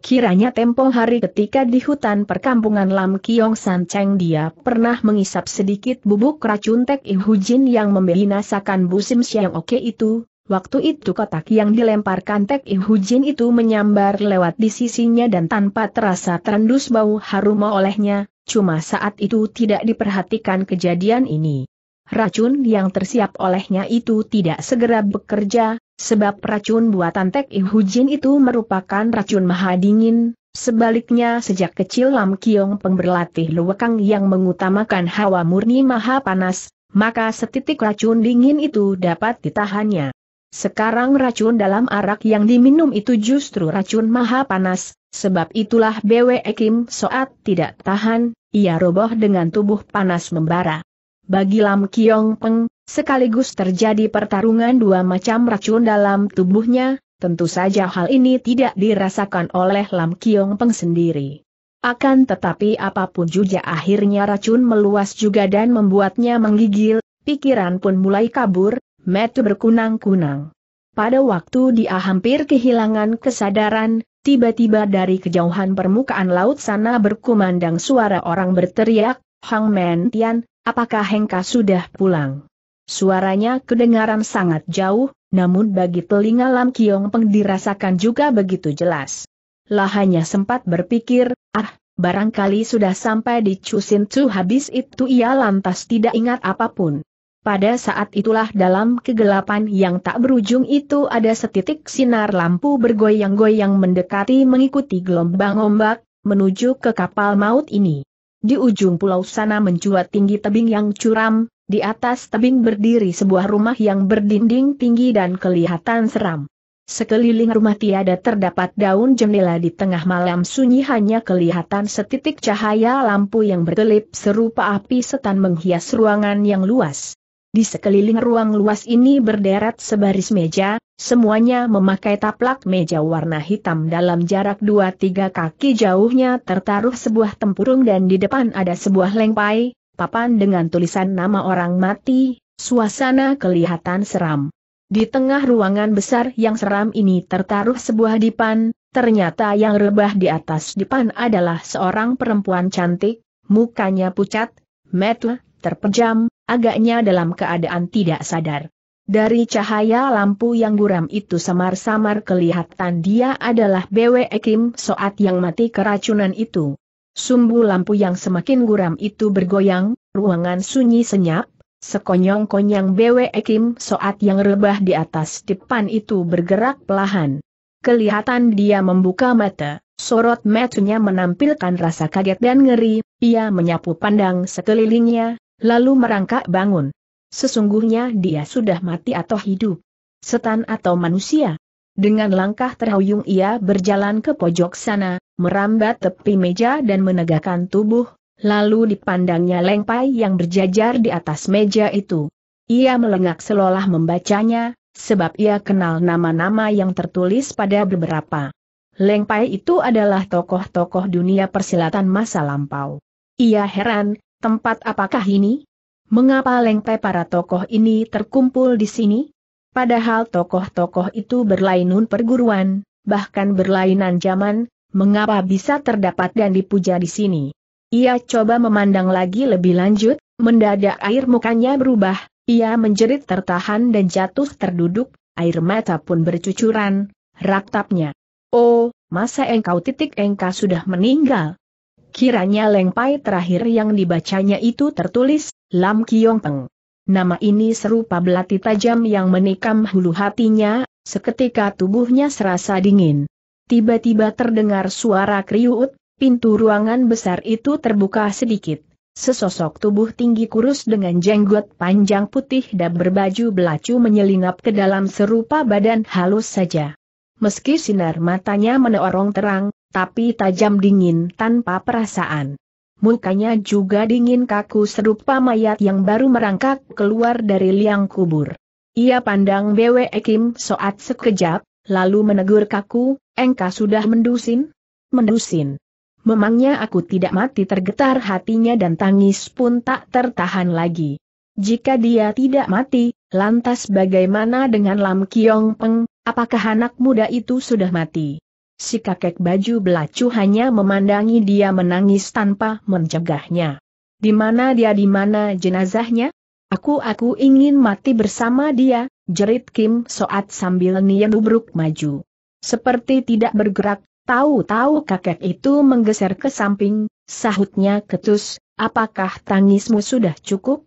Kiranya tempo hari ketika di hutan perkampungan Lam Kiong San Cheng dia pernah mengisap sedikit bubuk racun Tek Jin yang membinasakan Busim Siang Oke itu, waktu itu kotak yang dilemparkan Tek Jin itu menyambar lewat di sisinya dan tanpa terasa terendus bau harum olehnya, cuma saat itu tidak diperhatikan kejadian ini racun yang tersiap olehnya itu tidak segera bekerja, sebab racun buatan Tek Ihujin itu merupakan racun maha dingin, Sebaliknya sejak kecil Lam Kiong Peng berlatih luwekang yang mengutamakan hawa murni maha panas, maka setitik racun dingin itu dapat ditahannya. Sekarang racun dalam arak yang diminum itu justru racun maha panas, sebab itulah BW Kim Soat tidak tahan, ia roboh dengan tubuh panas membara. Bagi Lam Kiong Peng, sekaligus terjadi pertarungan dua macam racun dalam tubuhnya, tentu saja hal ini tidak dirasakan oleh Lam Kiong Peng sendiri. Akan tetapi apapun juga akhirnya racun meluas juga dan membuatnya menggigil, pikiran pun mulai kabur, metu berkunang-kunang. Pada waktu dia hampir kehilangan kesadaran, tiba-tiba dari kejauhan permukaan laut sana berkumandang suara orang berteriak, Hang Men Tian, Apakah Hengka sudah pulang? Suaranya kedengaran sangat jauh, namun bagi telinga Lam Kiong Peng dirasakan juga begitu jelas. Lah hanya sempat berpikir, ah, barangkali sudah sampai di Chusin habis itu ia lantas tidak ingat apapun. Pada saat itulah dalam kegelapan yang tak berujung itu ada setitik sinar lampu bergoyang-goyang mendekati mengikuti gelombang ombak, menuju ke kapal maut ini. Di ujung pulau sana mencuat tinggi tebing yang curam, di atas tebing berdiri sebuah rumah yang berdinding tinggi dan kelihatan seram. Sekeliling rumah tiada terdapat daun jendela di tengah malam sunyi hanya kelihatan setitik cahaya lampu yang berkelip serupa api setan menghias ruangan yang luas. Di sekeliling ruang luas ini berderet sebaris meja, semuanya memakai taplak meja warna hitam dalam jarak 2-3 kaki jauhnya tertaruh sebuah tempurung dan di depan ada sebuah lengpai, papan dengan tulisan nama orang mati, suasana kelihatan seram. Di tengah ruangan besar yang seram ini tertaruh sebuah dipan, ternyata yang rebah di atas dipan adalah seorang perempuan cantik, mukanya pucat, metu, terpejam, agaknya dalam keadaan tidak sadar. Dari cahaya lampu yang guram itu samar-samar kelihatan dia adalah BW Kim Soat yang mati keracunan itu. Sumbu lampu yang semakin guram itu bergoyang, ruangan sunyi senyap, sekonyong-konyang BW Kim Soat yang rebah di atas depan itu bergerak pelahan. Kelihatan dia membuka mata, sorot matanya menampilkan rasa kaget dan ngeri, ia menyapu pandang sekelilingnya, Lalu merangkak bangun. Sesungguhnya dia sudah mati atau hidup. Setan atau manusia. Dengan langkah terhuyung ia berjalan ke pojok sana, merambat tepi meja dan menegakkan tubuh, lalu dipandangnya lengpai yang berjajar di atas meja itu. Ia melengak selolah membacanya, sebab ia kenal nama-nama yang tertulis pada beberapa. Lengpai itu adalah tokoh-tokoh dunia persilatan masa lampau. Ia heran, Tempat apakah ini? Mengapa lengpe para tokoh ini terkumpul di sini? Padahal tokoh-tokoh itu berlainan perguruan, bahkan berlainan zaman, mengapa bisa terdapat dan dipuja di sini? Ia coba memandang lagi lebih lanjut, mendadak air mukanya berubah, ia menjerit tertahan dan jatuh terduduk, air mata pun bercucuran, raktapnya. Oh, masa engkau titik engkau sudah meninggal? Kiranya lengpai terakhir yang dibacanya itu tertulis, Lam Kiong Peng. Nama ini serupa belati tajam yang menikam hulu hatinya, seketika tubuhnya serasa dingin. Tiba-tiba terdengar suara kriut, pintu ruangan besar itu terbuka sedikit. Sesosok tubuh tinggi kurus dengan jenggot panjang putih dan berbaju belacu menyelinap ke dalam serupa badan halus saja. Meski sinar matanya menorong terang, tapi tajam dingin tanpa perasaan. Mukanya juga dingin kaku serupa mayat yang baru merangkak keluar dari liang kubur. Ia pandang Bwe Kim Soat sekejap, lalu menegur kaku, engkau sudah mendusin? Mendusin. Memangnya aku tidak mati tergetar hatinya dan tangis pun tak tertahan lagi. Jika dia tidak mati, lantas bagaimana dengan Lam Kiong Peng, apakah anak muda itu sudah mati? Si kakek baju belacu hanya memandangi dia menangis tanpa mencegahnya. Di mana dia di mana jenazahnya? Aku-aku ingin mati bersama dia, jerit Kim Soat sambil Nian Ubruk maju. Seperti tidak bergerak, tahu-tahu kakek itu menggeser ke samping, sahutnya ketus, apakah tangismu sudah cukup?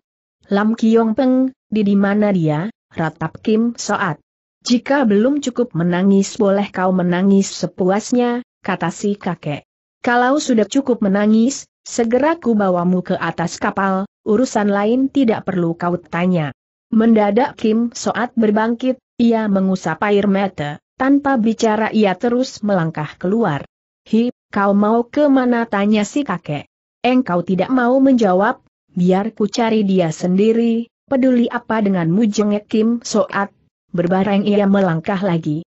Lam Kiong Peng, di di mana dia, ratap Kim Soat. Jika belum cukup menangis boleh kau menangis sepuasnya, kata si kakek. Kalau sudah cukup menangis, segera ku bawamu ke atas kapal, urusan lain tidak perlu kau tanya. Mendadak Kim Soat berbangkit, ia mengusap air mata, tanpa bicara ia terus melangkah keluar. Hi, kau mau ke mana tanya si kakek. Engkau tidak mau menjawab, biar ku cari dia sendiri, peduli apa denganmu jengek Kim Soat, Berbareng ia melangkah lagi.